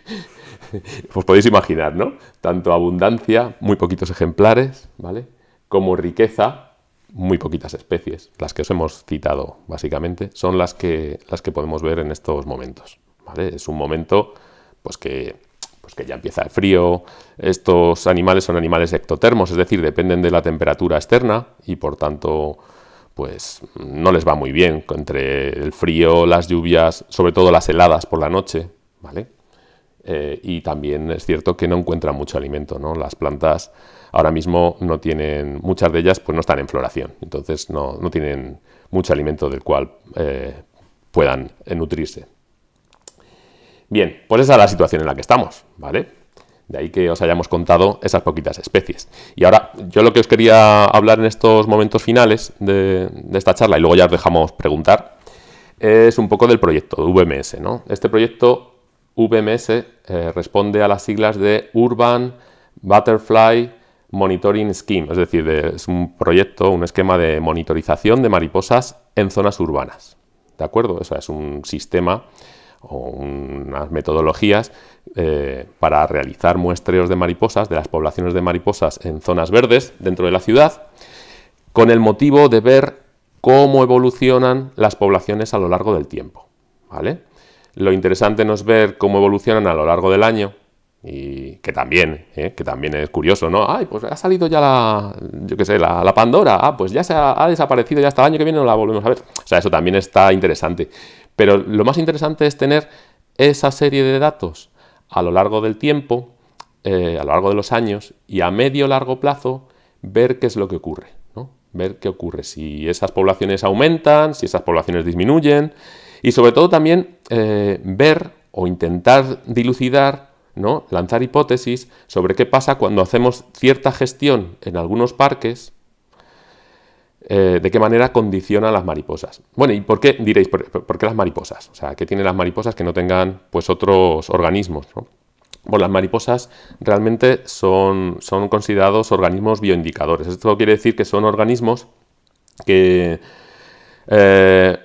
os podéis imaginar, ¿no? Tanto abundancia, muy poquitos ejemplares, ¿vale? Como riqueza, muy poquitas especies. Las que os hemos citado, básicamente, son las que, las que podemos ver en estos momentos, ¿vale? Es un momento, pues, pues que ya empieza el frío, estos animales son animales ectotermos, es decir, dependen de la temperatura externa y, por tanto, pues no les va muy bien entre el frío, las lluvias, sobre todo las heladas por la noche, ¿vale? Eh, y también es cierto que no encuentran mucho alimento, ¿no? Las plantas ahora mismo no tienen, muchas de ellas pues no están en floración, entonces no, tienen mucho alimento del cual eh, puedan eh, nutrirse. Bien, pues esa es la situación en la que estamos, ¿vale? De ahí que os hayamos contado esas poquitas especies. Y ahora, yo lo que os quería hablar en estos momentos finales de, esta charla, y luego ya os dejamos preguntar, es un poco del proyecto de VMS, ¿no? Este proyecto VMS eh, responde a las siglas de Urban Butterfly Monitoring Scheme, es decir, es un proyecto, un esquema de monitorización de mariposas en zonas urbanas. ¿De acuerdo? Eso es un sistema o unas metodologías eh, para realizar muestreos de mariposas, de las poblaciones de mariposas en zonas verdes dentro de la ciudad, con el motivo de ver cómo evolucionan las poblaciones a lo largo del tiempo. ¿Vale? Lo interesante es ver cómo evolucionan a lo largo del año, y que también, ¿eh? que también es curioso, ¿no? Ay, pues ha salido ya la, yo qué sé, la, Pandora, ah, pues ya se ha, desaparecido, ya hasta el año que viene no la volvemos a ver. O sea, eso también está interesante. Pero lo más interesante es tener esa serie de datos a lo largo del tiempo, eh, a lo largo de los años, y a medio largo plazo, ver qué es lo que ocurre, ¿no? Ver qué ocurre, si esas poblaciones aumentan, si esas poblaciones disminuyen, y sobre todo también eh, ver o intentar dilucidar, ¿no? lanzar hipótesis sobre qué pasa cuando hacemos cierta gestión en algunos parques, eh, de qué manera condicionan las mariposas. Bueno, ¿y por qué diréis? Por, qué las mariposas? O sea, ¿qué tienen las mariposas que no tengan pues, otros organismos? ¿no? Pues las mariposas realmente son, son considerados organismos bioindicadores. Esto quiere decir que son organismos que eh,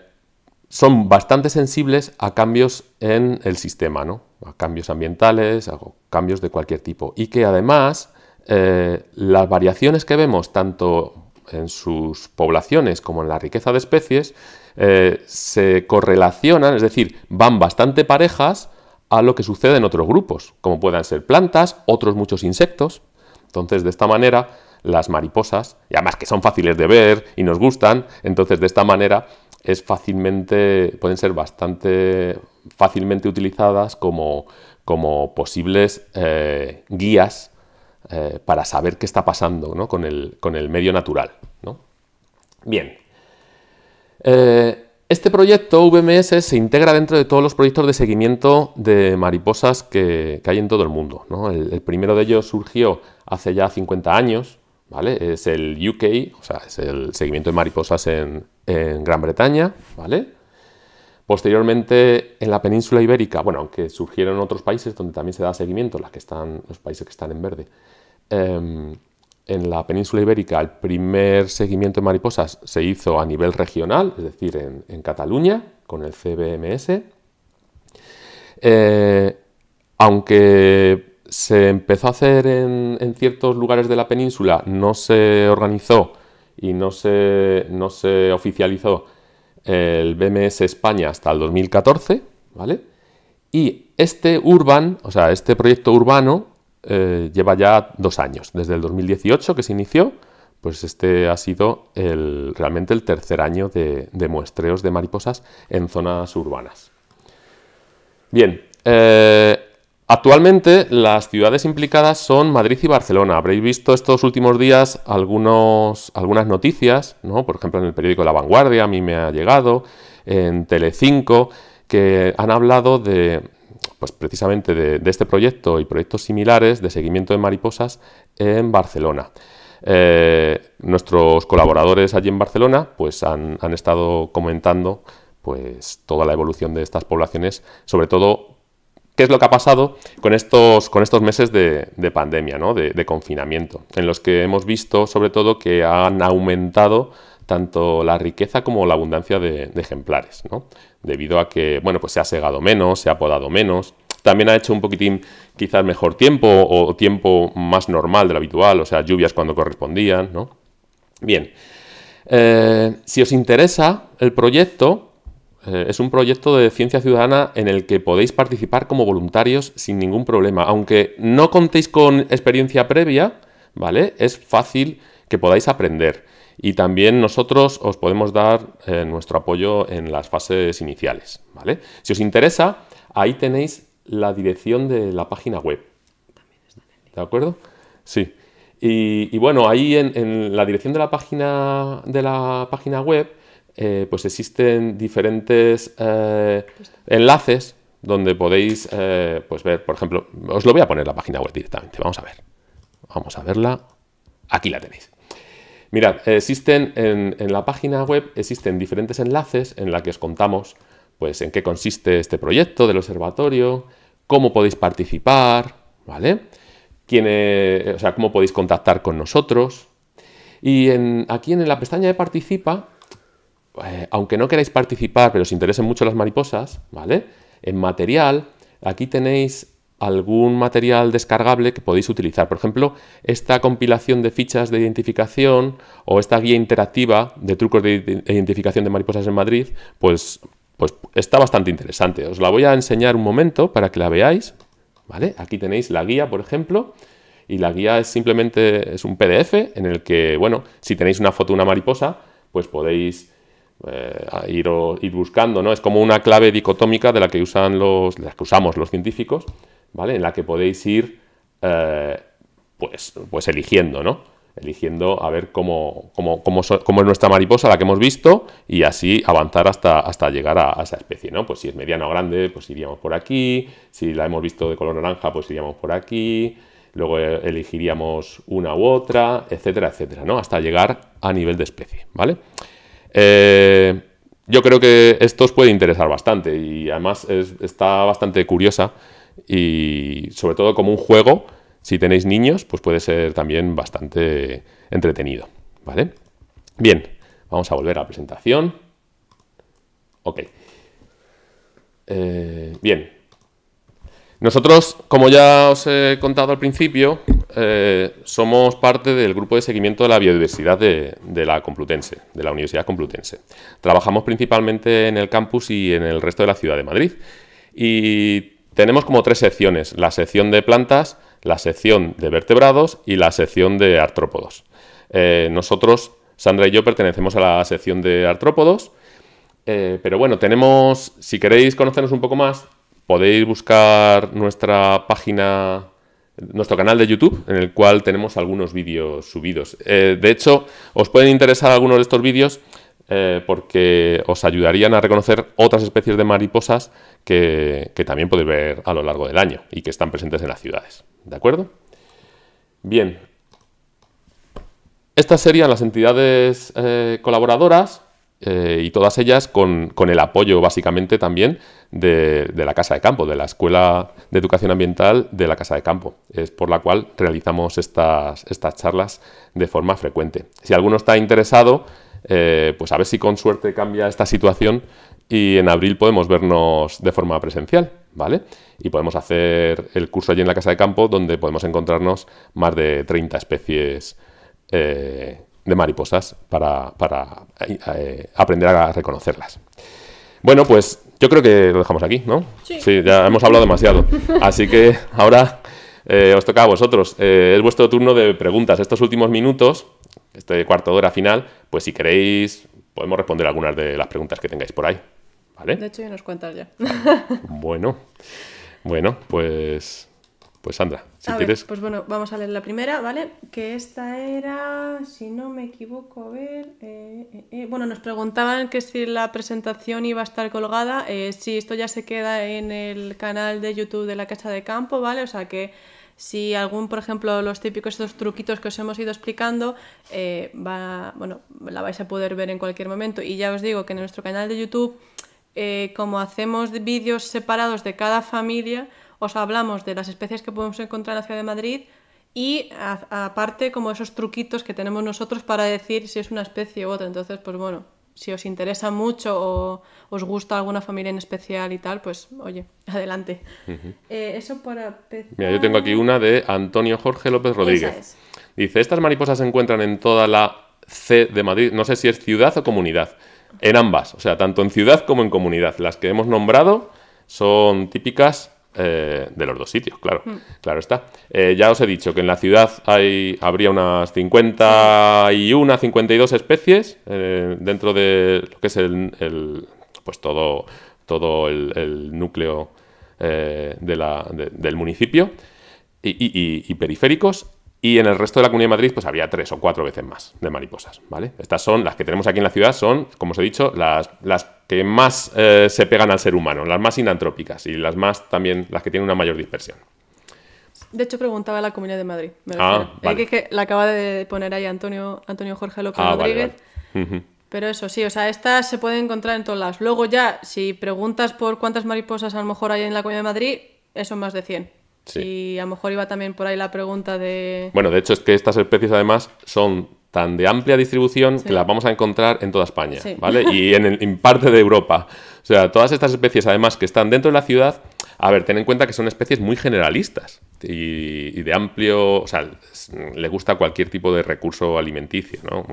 son bastante sensibles a cambios en el sistema, ¿no? a cambios ambientales, a cambios de cualquier tipo. Y que además eh, las variaciones que vemos tanto en sus poblaciones como en la riqueza de especies eh, se correlacionan, es decir, van bastante parejas a lo que sucede en otros grupos, como puedan ser plantas, otros muchos insectos. Entonces, de esta manera, las mariposas, y además que son fáciles de ver y nos gustan, entonces de esta manera es fácilmente, pueden ser bastante fácilmente utilizadas como, posibles eh, guías eh, para saber qué está pasando con, el, medio natural. Bien. Eh, este proyecto VMS se integra dentro de todos los proyectos de seguimiento de mariposas que, hay en todo el mundo. El, el, primero de ellos surgió hace ya 50 años, es el UK, o sea, es el seguimiento de mariposas en, Gran Bretaña, ¿vale? Posteriormente, en la península ibérica, bueno, aunque surgieron otros países donde también se da seguimiento, las que están, los países que están en verde, em, en la península ibérica el primer seguimiento de mariposas se hizo a nivel regional, es decir, en, Cataluña, con el CBMS. Eh, aunque se empezó a hacer en, ciertos lugares de la península, no se organizó y no se, no se oficializó el BMS España hasta el 2014, ¿vale? Y este urban, o sea, este proyecto urbano eh, lleva ya dos años, desde el 2018 que se inició, pues este ha sido el, realmente el tercer año de, muestreos de mariposas en zonas urbanas. Bien, eh, Actualmente las ciudades implicadas son Madrid y Barcelona. Habréis visto estos últimos días algunas noticias, por ejemplo en el periódico La Vanguardia, a mí me ha llegado, en Telecinco, que han hablado de, pues precisamente de, este proyecto y proyectos similares de seguimiento de mariposas en Barcelona. Eh, nuestros colaboradores allí en Barcelona pues han, estado comentando pues toda la evolución de estas poblaciones, sobre todo qué es lo que ha pasado con estos, con estos meses de, pandemia, de, confinamiento, en los que hemos visto sobre todo que han aumentado tanto la riqueza como la abundancia de, ejemplares, ¿no? Debido a que, bueno, pues se ha segado menos, se ha podado menos, también ha hecho un poquitín quizás mejor tiempo o tiempo más normal de lo habitual, o sea, lluvias cuando correspondían, ¿no? Bien, eh, si os interesa el proyecto, eh, es un proyecto de ciencia ciudadana en el que podéis participar como voluntarios sin ningún problema. Aunque no contéis con experiencia previa, ¿vale? Es fácil que podáis aprender. Y también nosotros os podemos dar eh, nuestro apoyo en las fases iniciales, ¿vale? Si os interesa, ahí tenéis la dirección de la página web. ¿De acuerdo? Sí. Y, bueno, ahí en, en la dirección de la página de la página web eh, pues existen diferentes eh, enlaces donde podéis eh, pues ver, por ejemplo, os lo voy a poner la página web directamente, vamos a ver. Vamos a verla. Aquí la tenéis. Mirad, existen en, la página web existen diferentes enlaces en la que os contamos pues en qué consiste este proyecto del observatorio, cómo podéis participar, ¿vale? Quién e-, o sea, cómo podéis contactar con nosotros. Y aquí en la pestaña de participa eh, aunque no queráis participar, pero os interesen mucho las mariposas, ¿vale? En material, aquí tenéis algún material descargable que podéis utilizar. Por ejemplo, esta compilación de fichas de identificación o esta guía interactiva de trucos de identificación de mariposas en Madrid, pues, pues está bastante interesante. Os la voy a enseñar un momento para que la veáis. ¿vale? Aquí tenéis la guía, por ejemplo, y la guía es simplemente es un PDF en el que, bueno, si tenéis una foto de una mariposa, pues podéis eh, ir, buscando, ¿no? Es como una clave dicotómica de la que usan los, que usamos los científicos, ¿vale? En la que podéis ir, eh, pues, pues, eligiendo, ¿no? Eligiendo a ver cómo, es nuestra mariposa, la que hemos visto, y así avanzar hasta, llegar a, esa especie, ¿no? Pues si es mediana o grande, pues iríamos por aquí, si la hemos visto de color naranja, pues iríamos por aquí, luego eh, elegiríamos una u otra, etcétera, etcétera, ¿no? Hasta llegar a nivel de especie, ¿vale? vale eh, yo creo que esto os puede interesar bastante y además está bastante curiosa y sobre todo como un juego, si tenéis niños, pues puede ser también bastante entretenido, ¿vale? Bien, vamos a volver a la presentación. Ok. Eh, bien, nosotros, como ya os he contado al principio, eh, somos parte del grupo de seguimiento de la biodiversidad de, la Complutense, de la Universidad Complutense. Trabajamos principalmente en el campus y en el resto de la ciudad de Madrid. Y tenemos como tres secciones, la sección de plantas, la sección de vertebrados y la sección de artrópodos. Eh, nosotros, Sandra y yo, pertenecemos a la sección de artrópodos, eh, pero bueno, tenemos, si queréis conocernos un poco más, podéis buscar nuestra página, nuestro canal de YouTube, en el cual tenemos algunos vídeos subidos. Eh, de hecho, os pueden interesar algunos de estos vídeos eh, porque os ayudarían a reconocer otras especies de mariposas que, también podéis ver a lo largo del año y que están presentes en las ciudades. ¿De acuerdo? Bien. Estas serían las entidades eh, colaboradoras. Eh, y todas ellas con, el apoyo básicamente también de, la Casa de Campo, de la Escuela de Educación Ambiental de la Casa de Campo. Es por la cual realizamos estas, estas charlas de forma frecuente. Si alguno está interesado, eh, pues a ver si con suerte cambia esta situación y en abril podemos vernos de forma presencial, ¿vale? Y podemos hacer el curso allí en la Casa de Campo donde podemos encontrarnos más de 30 especies eh, de mariposas para, eh, aprender a reconocerlas. Bueno, pues yo creo que lo dejamos aquí, ¿no? Sí, ya hemos hablado demasiado. Así que ahora eh, os toca a vosotros. Eh, es vuestro turno de preguntas. Estos últimos minutos, este cuarto de hora final, pues si queréis, podemos responder algunas de las preguntas que tengáis por ahí. ¿Vale? De hecho, ya nos cuentas ya. Bueno, bueno, pues pues Sandra, si quieres. pues bueno, vamos a leer la primera, ¿vale? Que esta era, si no me equivoco, ver. Eh, eh, eh. Bueno, nos preguntaban que si la presentación iba a estar colgada. si esto ya se queda en el canal de YouTube de la Casa de Campo, ¿vale? O sea que si algún, por ejemplo, los típicos estos truquitos que os hemos ido explicando, va, bueno, la vais a poder ver en cualquier momento. Y ya os digo que en nuestro canal de YouTube, como hacemos vídeos separados de cada familia, os hablamos de las especies que podemos encontrar en la ciudad de Madrid y aparte como esos truquitos que tenemos nosotros para decir si es una especie u otra. Entonces, pues bueno, si os interesa mucho o os gusta alguna familia en especial y tal, pues oye, adelante. Eh, eso para... Mira, yo tengo aquí una de Antonio Jorge López Rodríguez. Dice, estas mariposas se encuentran en toda la C de Madrid, no sé si es ciudad o comunidad, en ambas, o sea, tanto en ciudad como en comunidad. Las que hemos nombrado son típicas eh, de los dos sitios, claro. Hmm. Claro está. Eh, ya os he dicho que en la ciudad hay, habría unas 51, 52 especies eh, dentro de lo que es el, pues todo, todo el, núcleo de del municipio y, periféricos. Y en el resto de la Comunidad de Madrid, pues habría tres o cuatro veces más de mariposas, ¿vale? Estas son, las que tenemos aquí en la ciudad, son, como os he dicho, las, las que más eh, se pegan al ser humano, las más inantrópicas y las más también, las que tienen una mayor dispersión. De hecho, preguntaba la Comunidad de Madrid. ah, vale. que, la acaba de poner ahí Antonio, Antonio Jorge López ah, Rodríguez. Pero eso sí, o sea, estas se pueden encontrar en todas las. Luego ya, si preguntas por cuántas mariposas a lo mejor hay en la Comunidad de Madrid, eso más de 100. Sí. Y a lo mejor iba también por ahí la pregunta de... Bueno, de hecho es que estas especies además son tan de amplia distribución que las vamos a encontrar en toda España, ¿vale? Y en, parte de Europa. O sea, todas estas especies, además, que están dentro de la ciudad, a ver, ten en cuenta que son especies muy generalistas y, de amplio, o sea, le gusta cualquier tipo de recurso alimenticio, ¿no?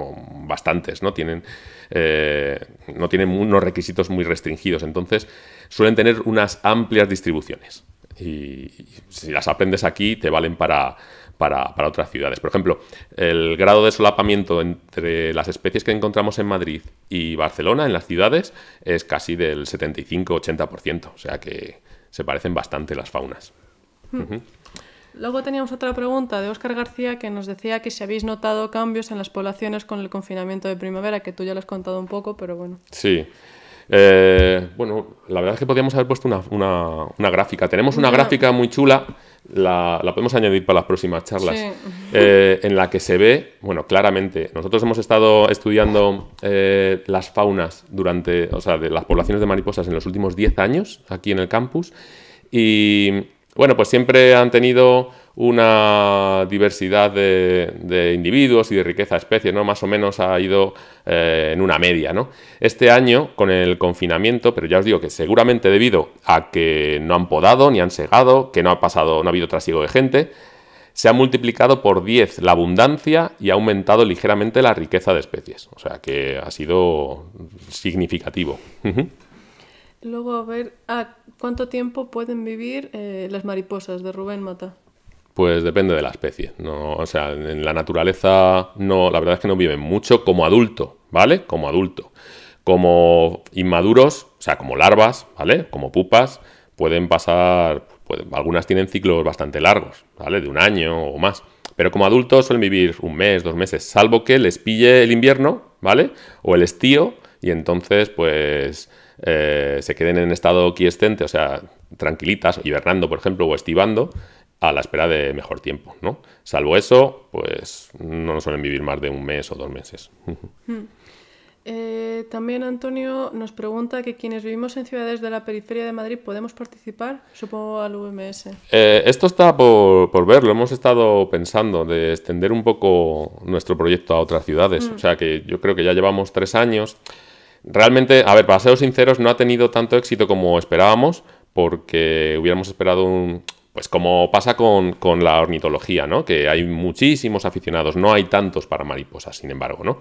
bastantes, ¿no? Tienen, eh, no tienen unos requisitos muy restringidos, entonces suelen tener unas amplias distribuciones. y si las aprendes aquí, te valen para para, para otras ciudades. Por ejemplo, el grado de solapamiento entre las especies que encontramos en Madrid y Barcelona, en las ciudades, es casi del 75-80%, o sea que se parecen bastante las faunas. Hmm. Luego teníamos otra pregunta de Óscar García que nos decía que si habéis notado cambios en las poblaciones con el confinamiento de primavera, que tú ya lo has contado un poco, pero bueno. Sí. Eh, bueno, la verdad es que podríamos haber puesto una, gráfica. Tenemos una gráfica muy chula, la, podemos añadir para las próximas charlas, eh, en la que se ve, bueno, claramente, nosotros hemos estado estudiando eh, las faunas durante, o sea, de las poblaciones de mariposas en los últimos 10 años aquí en el campus y, bueno, pues siempre han tenido una diversidad de, individuos y de riqueza de especies, ¿no? Más o menos ha ido eh, en una media, ¿no? Este año, con el confinamiento, pero ya os digo que seguramente debido a que no han podado ni han segado, que no ha pasado, no ha habido trasiego de gente, se ha multiplicado por 10 la abundancia y ha aumentado ligeramente la riqueza de especies. O sea que ha sido significativo. Luego, a ver, ¿a ¿cuánto tiempo pueden vivir eh, las mariposas de Rubén Mata? Pues depende de la especie. No, o sea, en la naturaleza no, la verdad es que no viven mucho como adulto, ¿vale? Como adulto. Como inmaduros, o sea, como larvas, ¿vale? Como pupas, pueden pasar, pues, algunas tienen ciclos bastante largos, ¿vale? De un año o más. Pero como adultos suelen vivir un mes, dos meses, salvo que les pille el invierno, ¿vale? O el estío, y entonces, pues, eh, se queden en estado quiescente, o sea, tranquilitas, hibernando, por ejemplo, o estivando, a la espera de mejor tiempo, ¿no? Salvo eso, pues no nos suelen vivir más de un mes o dos meses. Hmm. Eh, también Antonio nos pregunta que quienes vivimos en ciudades de la periferia de Madrid podemos participar, supongo, al VMS. Eh, esto está por, verlo, hemos estado pensando de extender un poco nuestro proyecto a otras ciudades, hmm. o sea que yo creo que ya llevamos tres años. Realmente, a ver, para ser sinceros, no ha tenido tanto éxito como esperábamos, porque hubiéramos esperado un, pues como pasa con, la ornitología, ¿no? Que hay muchísimos aficionados, no hay tantos para mariposas, sin embargo, ¿no?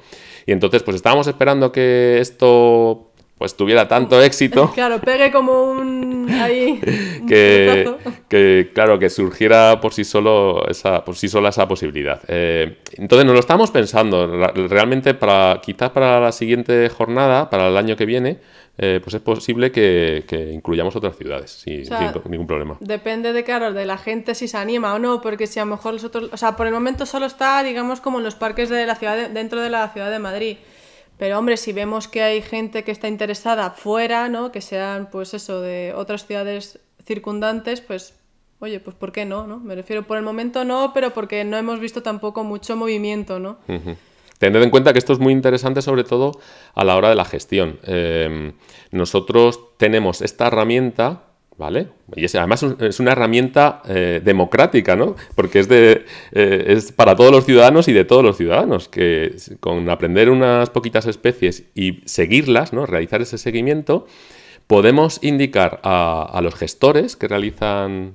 Y entonces, pues estábamos esperando que esto pues tuviera tanto éxito. Claro, pegue como un ahí. que, claro, que surgiera por sí solo esa, por sí sola esa posibilidad. Eh, entonces nos lo estamos pensando. Realmente para quizás para la siguiente jornada, para el año que viene, eh, pues es posible que, incluyamos otras ciudades sin, ningún problema. Depende de, claro, de la gente si se anima o no, porque si a lo mejor nosotros, o sea, por el momento solo está, digamos, como en los parques de la ciudad, dentro de la ciudad de Madrid. Pero hombre, si vemos que hay gente que está interesada fuera, ¿no? Que sean, pues eso, de otras ciudades circundantes, pues, oye, pues ¿por qué no, no? Me refiero, por el momento no, pero porque no hemos visto tampoco mucho movimiento, ¿no? Tened en cuenta que esto es muy interesante sobre todo a la hora de la gestión. Em, nosotros tenemos esta herramienta, ¿vale? Y además es una herramienta eh, democrática, ¿no? Porque es, de, eh, para todos los ciudadanos y de todos los ciudadanos, que con aprender unas poquitas especies y seguirlas, ¿no? Realizar ese seguimiento, podemos indicar a los gestores que realizan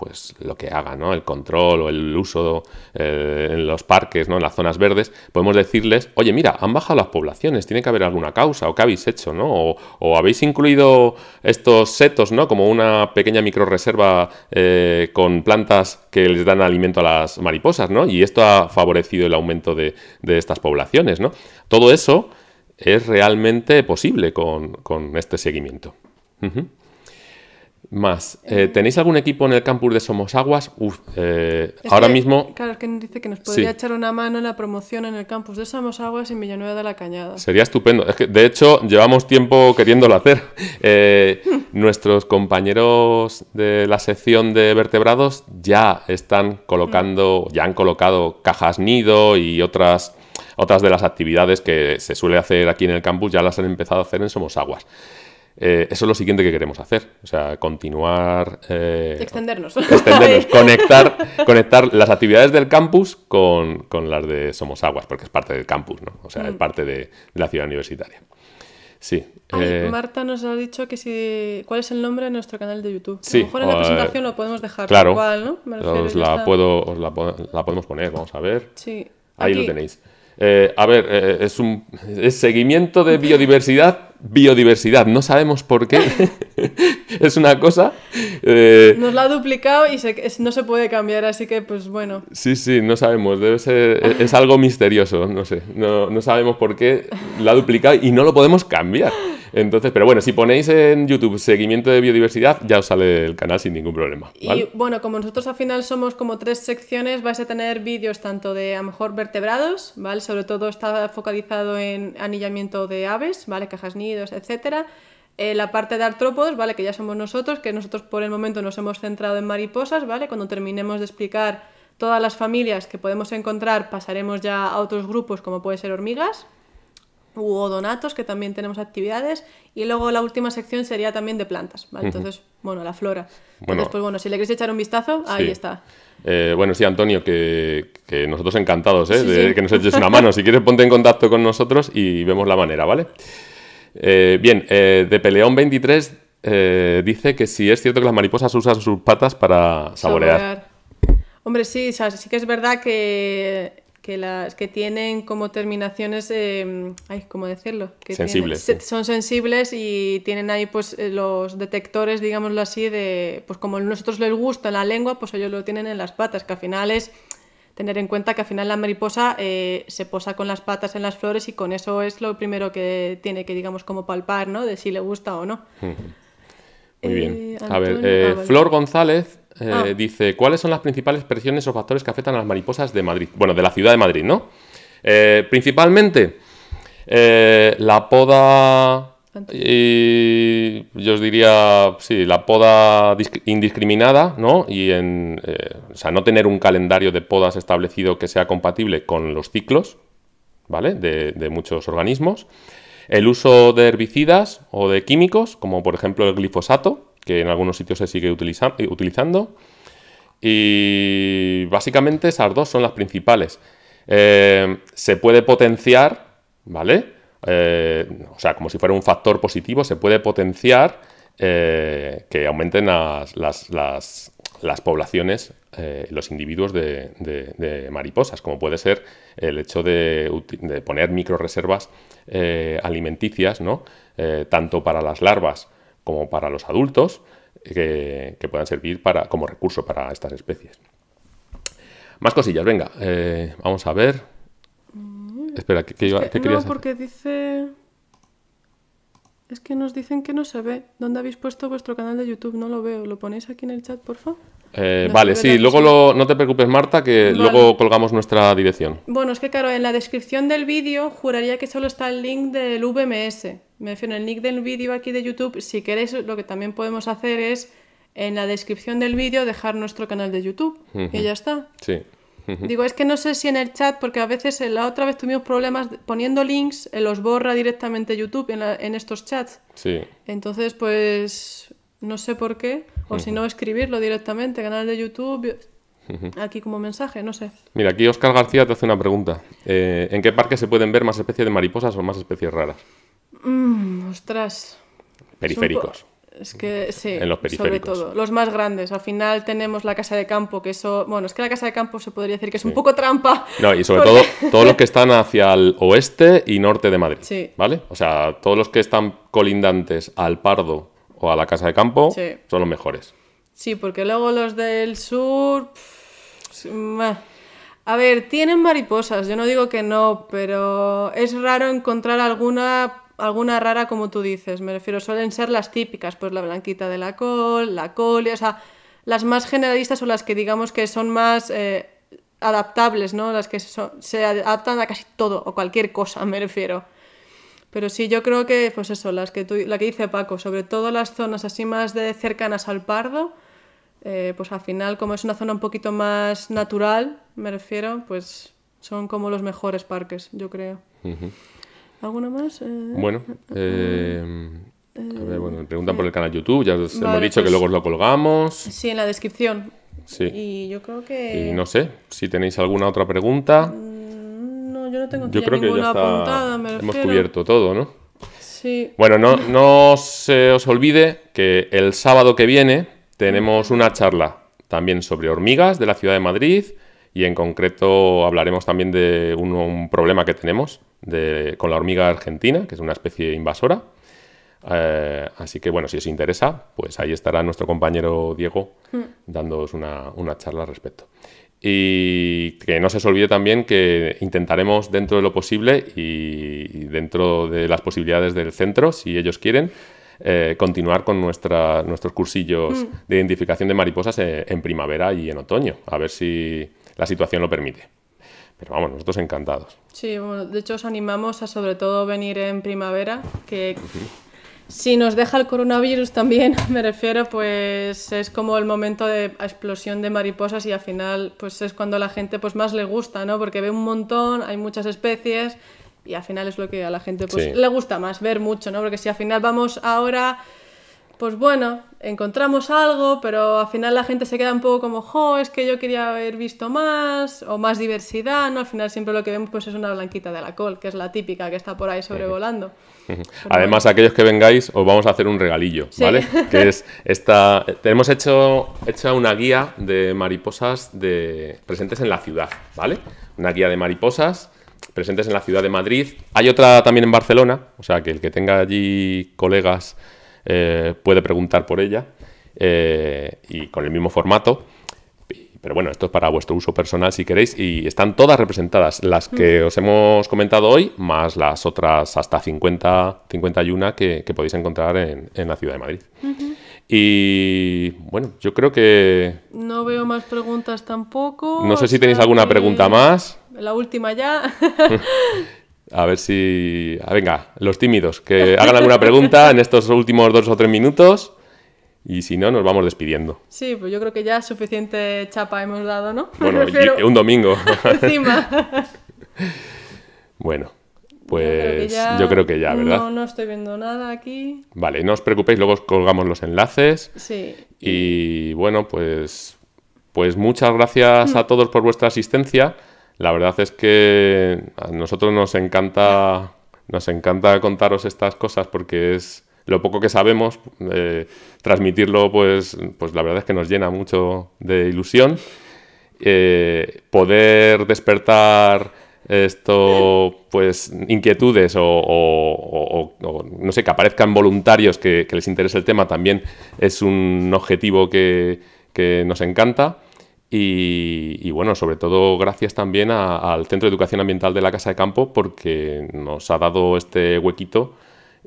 pues lo que haga, ¿no? El control o el uso eh, en los parques, ¿no? En las zonas verdes, podemos decirles, oye, mira, han bajado las poblaciones, tiene que haber alguna causa, o qué habéis hecho, ¿no? O, habéis incluido estos setos, ¿no? Como una pequeña microreserva eh, con plantas que les dan alimento a las mariposas, ¿no? Y esto ha favorecido el aumento de, estas poblaciones, ¿no? Todo eso es realmente posible con, este seguimiento. Más. Eh, eh, ¿Tenéis algún equipo en el campus de Somosaguas? Aguas? Uf, eh, ahora mismo. Claro, es que nos dice que nos podría echar una mano en la promoción en el campus de Somosaguas Aguas en Villanueva de la Cañada. Sería estupendo. Es que, de hecho, llevamos tiempo queriéndolo hacer. nuestros compañeros de la sección de vertebrados ya están colocando, mm. ya han colocado cajas nido y otras, otras de las actividades que se suele hacer aquí en el campus, ya las han empezado a hacer en Somosaguas. Aguas. Eh, eso es lo siguiente que queremos hacer, o sea, continuar... Eh, extendernos. Extendernos, conectar, conectar las actividades del campus con, las de Somos Aguas, porque es parte del campus, ¿no? O sea, es mm. parte de, la ciudad universitaria. Sí. Eh, Marta nos ha dicho que si... ¿Cuál es el nombre de nuestro canal de YouTube? Sí, a lo mejor en la presentación lo podemos dejar. Claro. Igual, ¿no? os la, podemos poner, vamos a ver. Sí. Ahí lo tenéis. a ver, es un es seguimiento de biodiversidad biodiversidad, no sabemos por qué, es una cosa... Eh, Nos la ha duplicado y se, no se puede cambiar, así que pues bueno. Sí, sí, no sabemos, debe ser, e, es, algo misterioso, no sé, no, no sabemos por qué la ha duplicado y no lo podemos cambiar. Entonces, pero bueno, si ponéis en YouTube seguimiento de biodiversidad, ya os sale el canal sin ningún problema. Y bueno, como nosotros al final somos como tres secciones, vais a tener vídeos tanto de a lo mejor vertebrados, ¿vale? Sobre todo está focalizado en anillamiento de aves, ¿vale? Cajas nidos, etcétera. Eh, la parte de artrópodos, ¿vale? Que ya somos nosotros, que nosotros por el momento nos hemos centrado en mariposas, ¿vale? Cuando terminemos de explicar todas las familias que podemos encontrar, pasaremos ya a otros grupos como puede ser hormigas donatos que también tenemos actividades, y luego la última sección sería también de plantas, Entonces, bueno, la flora. bueno, pues bueno, si le queréis echar un vistazo, ahí está. Eh, bueno, sí, Antonio, que, nosotros encantados, ¿eh? de, que nos eches una mano. Si quieres, ponte en contacto con nosotros y vemos la manera, ¿vale? Eh, bien, eh, de Peleón 23 dice que si es cierto que las mariposas usan sus patas para saborear. Hombre, sí, sí que es verdad que que las que tienen como terminaciones, eh, ay, ¿cómo decirlo? Que sensibles. Son sensibles y tienen ahí pues eh, los detectores, digámoslo así, de pues como a nosotros les gusta la lengua, pues ellos lo tienen en las patas, que al final es tener en cuenta que al final la mariposa eh, se posa con las patas en las flores y con eso es lo primero que tiene que, digamos, como palpar, ¿no? De si le gusta o no. Muy bien. a ver, ah, Flor González eh, ah. dice, ¿cuáles son las principales presiones o factores que afectan a las mariposas de Madrid? Bueno, de la ciudad de Madrid, ¿no? Eh, principalmente, eh, la poda... yo os diría, sí, la poda indiscriminada, ¿no? Y en, o sea, no tener un calendario de podas establecido que sea compatible con los ciclos, ¿vale? de muchos organismos. El uso de herbicidas o de químicos, como por ejemplo el glifosato, que en algunos sitios se sigue eh, utilizando. Y básicamente esas dos son las principales. Eh, se puede potenciar, ¿vale? Eh, o sea, como si fuera un factor positivo, se puede potenciar que aumenten las, poblaciones, los individuos de, mariposas, como puede ser el hecho de, de poner microreservas alimenticias, ¿no? tanto para las larvas como para los adultos, que, puedan servir para, como recurso para estas especies. Más cosillas, venga, eh, vamos a ver. Mm. Espera, ¿qué, que, ¿qué No, porque dice... Es que nos dicen que no se ve. ¿Dónde habéis puesto vuestro canal de YouTube? No lo veo. ¿Lo ponéis aquí en el chat, por favor? Eh, vale, sí, luego no te preocupes Marta, que luego colgamos nuestra dirección. Bueno, es que claro, en la descripción del vídeo juraría que solo está el link del VMS, me el link del vídeo aquí de YouTube. Si queréis, lo que también podemos hacer es en la descripción del vídeo dejar nuestro canal de YouTube y ya está. Sí. Digo, es que no sé si en el chat, porque a veces eh, la otra vez tuvimos problemas poniendo links, eh, los borra directamente YouTube en, estos chats. Sí. Entonces, pues no sé por qué, o si no, escribirlo directamente, canal de YouTube, aquí como mensaje, no sé. Mira, aquí Oscar García te hace una pregunta. Eh, ¿En qué parque se pueden ver más especies de mariposas o más especies raras? Mm, ostras. Periféricos. Es que sí, en los periféricos. sobre todo. Los más grandes. Al final tenemos la casa de campo, que eso. Bueno, es que la casa de campo se podría decir que es un poco trampa. No, y sobre todo todos los que están hacia el oeste y norte de Madrid. Sí. ¿Vale? O sea, todos los que están colindantes al Pardo o a la casa de campo son los mejores. Sí, porque luego los del sur. a ver, tienen mariposas, yo no digo que no, pero es raro encontrar alguna alguna rara como tú dices, me refiero, suelen ser las típicas, pues la blanquita de la col, la col o sea, las más generalistas son las que digamos que son más eh, adaptables, ¿no? Las que se adaptan a casi todo o cualquier cosa, me refiero. Pero sí, yo creo que, pues eso, las que tú, la que dice Paco, sobre todo las zonas así más de cercanas al pardo, eh, pues al final, como es una zona un poquito más natural, me refiero, pues son como los mejores parques, yo creo. Uh ¿Alguna más? Eh, bueno, eh, eh, eh bueno, preguntan por el canal YouTube, ya os hemos dicho que pues luego os lo colgamos. Sí, en la descripción. Sí. Y yo creo que. no sé, si tenéis alguna otra pregunta. Mm, no, yo no tengo yo creo que ya Hemos cubierto todo, ¿no? Sí. Bueno, no, no se os olvide que el sábado que viene tenemos una charla también sobre hormigas de la ciudad de Madrid y en concreto hablaremos también de un, problema que tenemos con la hormiga argentina, que es una especie invasora. Eh, así que bueno, si os interesa, pues ahí estará nuestro compañero Diego hmm. dándoos una, charla al respecto. Y que no se os olvide también que intentaremos dentro de lo posible y, dentro de las posibilidades del centro, si ellos quieren, eh, continuar con nuestros cursillos hmm. de identificación de mariposas eh, en primavera y en otoño. A ver si, la situación lo permite. Pero vamos, nosotros encantados. Sí, bueno, de hecho os animamos a sobre todo venir en primavera, que si nos deja el coronavirus también, me refiero, pues es como el momento de explosión de mariposas y al final pues es cuando a la gente pues más le gusta, ¿no? Porque ve un montón, hay muchas especies y al final es lo que a la gente pues le gusta más, ver mucho, ¿no? Porque si al final vamos ahora pues bueno, encontramos algo, pero al final la gente se queda un poco como, jo, es que yo quería haber visto más o más diversidad, ¿no? Al final siempre lo que vemos pues es una blanquita de la col, que es la típica que está por ahí sobrevolando. Además, aquellos que vengáis, os vamos a hacer un regalillo, ¿vale? Que es esta... Tenemos hecho, hecha una guía de mariposas de... presentes en la ciudad, ¿vale? Una guía de mariposas presentes en la ciudad de Madrid. Hay otra también en Barcelona, o sea, que el que tenga allí colegas eh, puede preguntar por ella eh, y con el mismo formato. Pero bueno, esto es para vuestro uso personal si queréis y están todas representadas, las que mm. os hemos comentado hoy, más las otras hasta 50, 51 que, que podéis encontrar en, la ciudad de Madrid. Y bueno, yo creo que... No veo más preguntas tampoco. No sé si tenéis alguna pregunta más. La última ya. A ver si. Ah, venga, los tímidos, que hagan alguna pregunta en estos últimos dos o tres minutos. Y si no, nos vamos despidiendo. Sí, pues yo creo que ya suficiente chapa hemos dado, ¿no? Bueno, un domingo. Encima. bueno, pues yo creo, yo creo que ya, ¿verdad? No, no estoy viendo nada aquí. Vale, no os preocupéis, luego colgamos los enlaces. Sí. Y bueno, pues, pues muchas gracias mm. a todos por vuestra asistencia. La verdad es que a nosotros nos encanta, nos encanta contaros estas cosas porque es lo poco que sabemos, eh, transmitirlo, pues, pues la verdad es que nos llena mucho de ilusión. Eh, poder despertar esto, pues, inquietudes o, no sé, que aparezcan voluntarios que, les interese el tema también es un objetivo que, que nos encanta. Y, bueno, sobre todo gracias también al Centro de Educación Ambiental de la Casa de Campo porque nos ha dado este huequito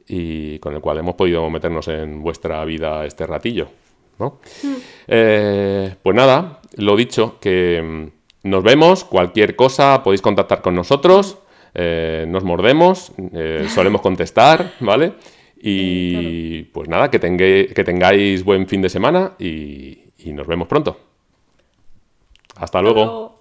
y con el cual hemos podido meternos en vuestra vida este ratillo. Hmm. Eh, pues nada, lo dicho, que mm, nos vemos, cualquier cosa podéis contactar con nosotros, eh, nos mordemos, eh, solemos contestar, ¿vale? Y pues nada, que, que tengáis buen fin de semana y nos vemos pronto. Hasta luego.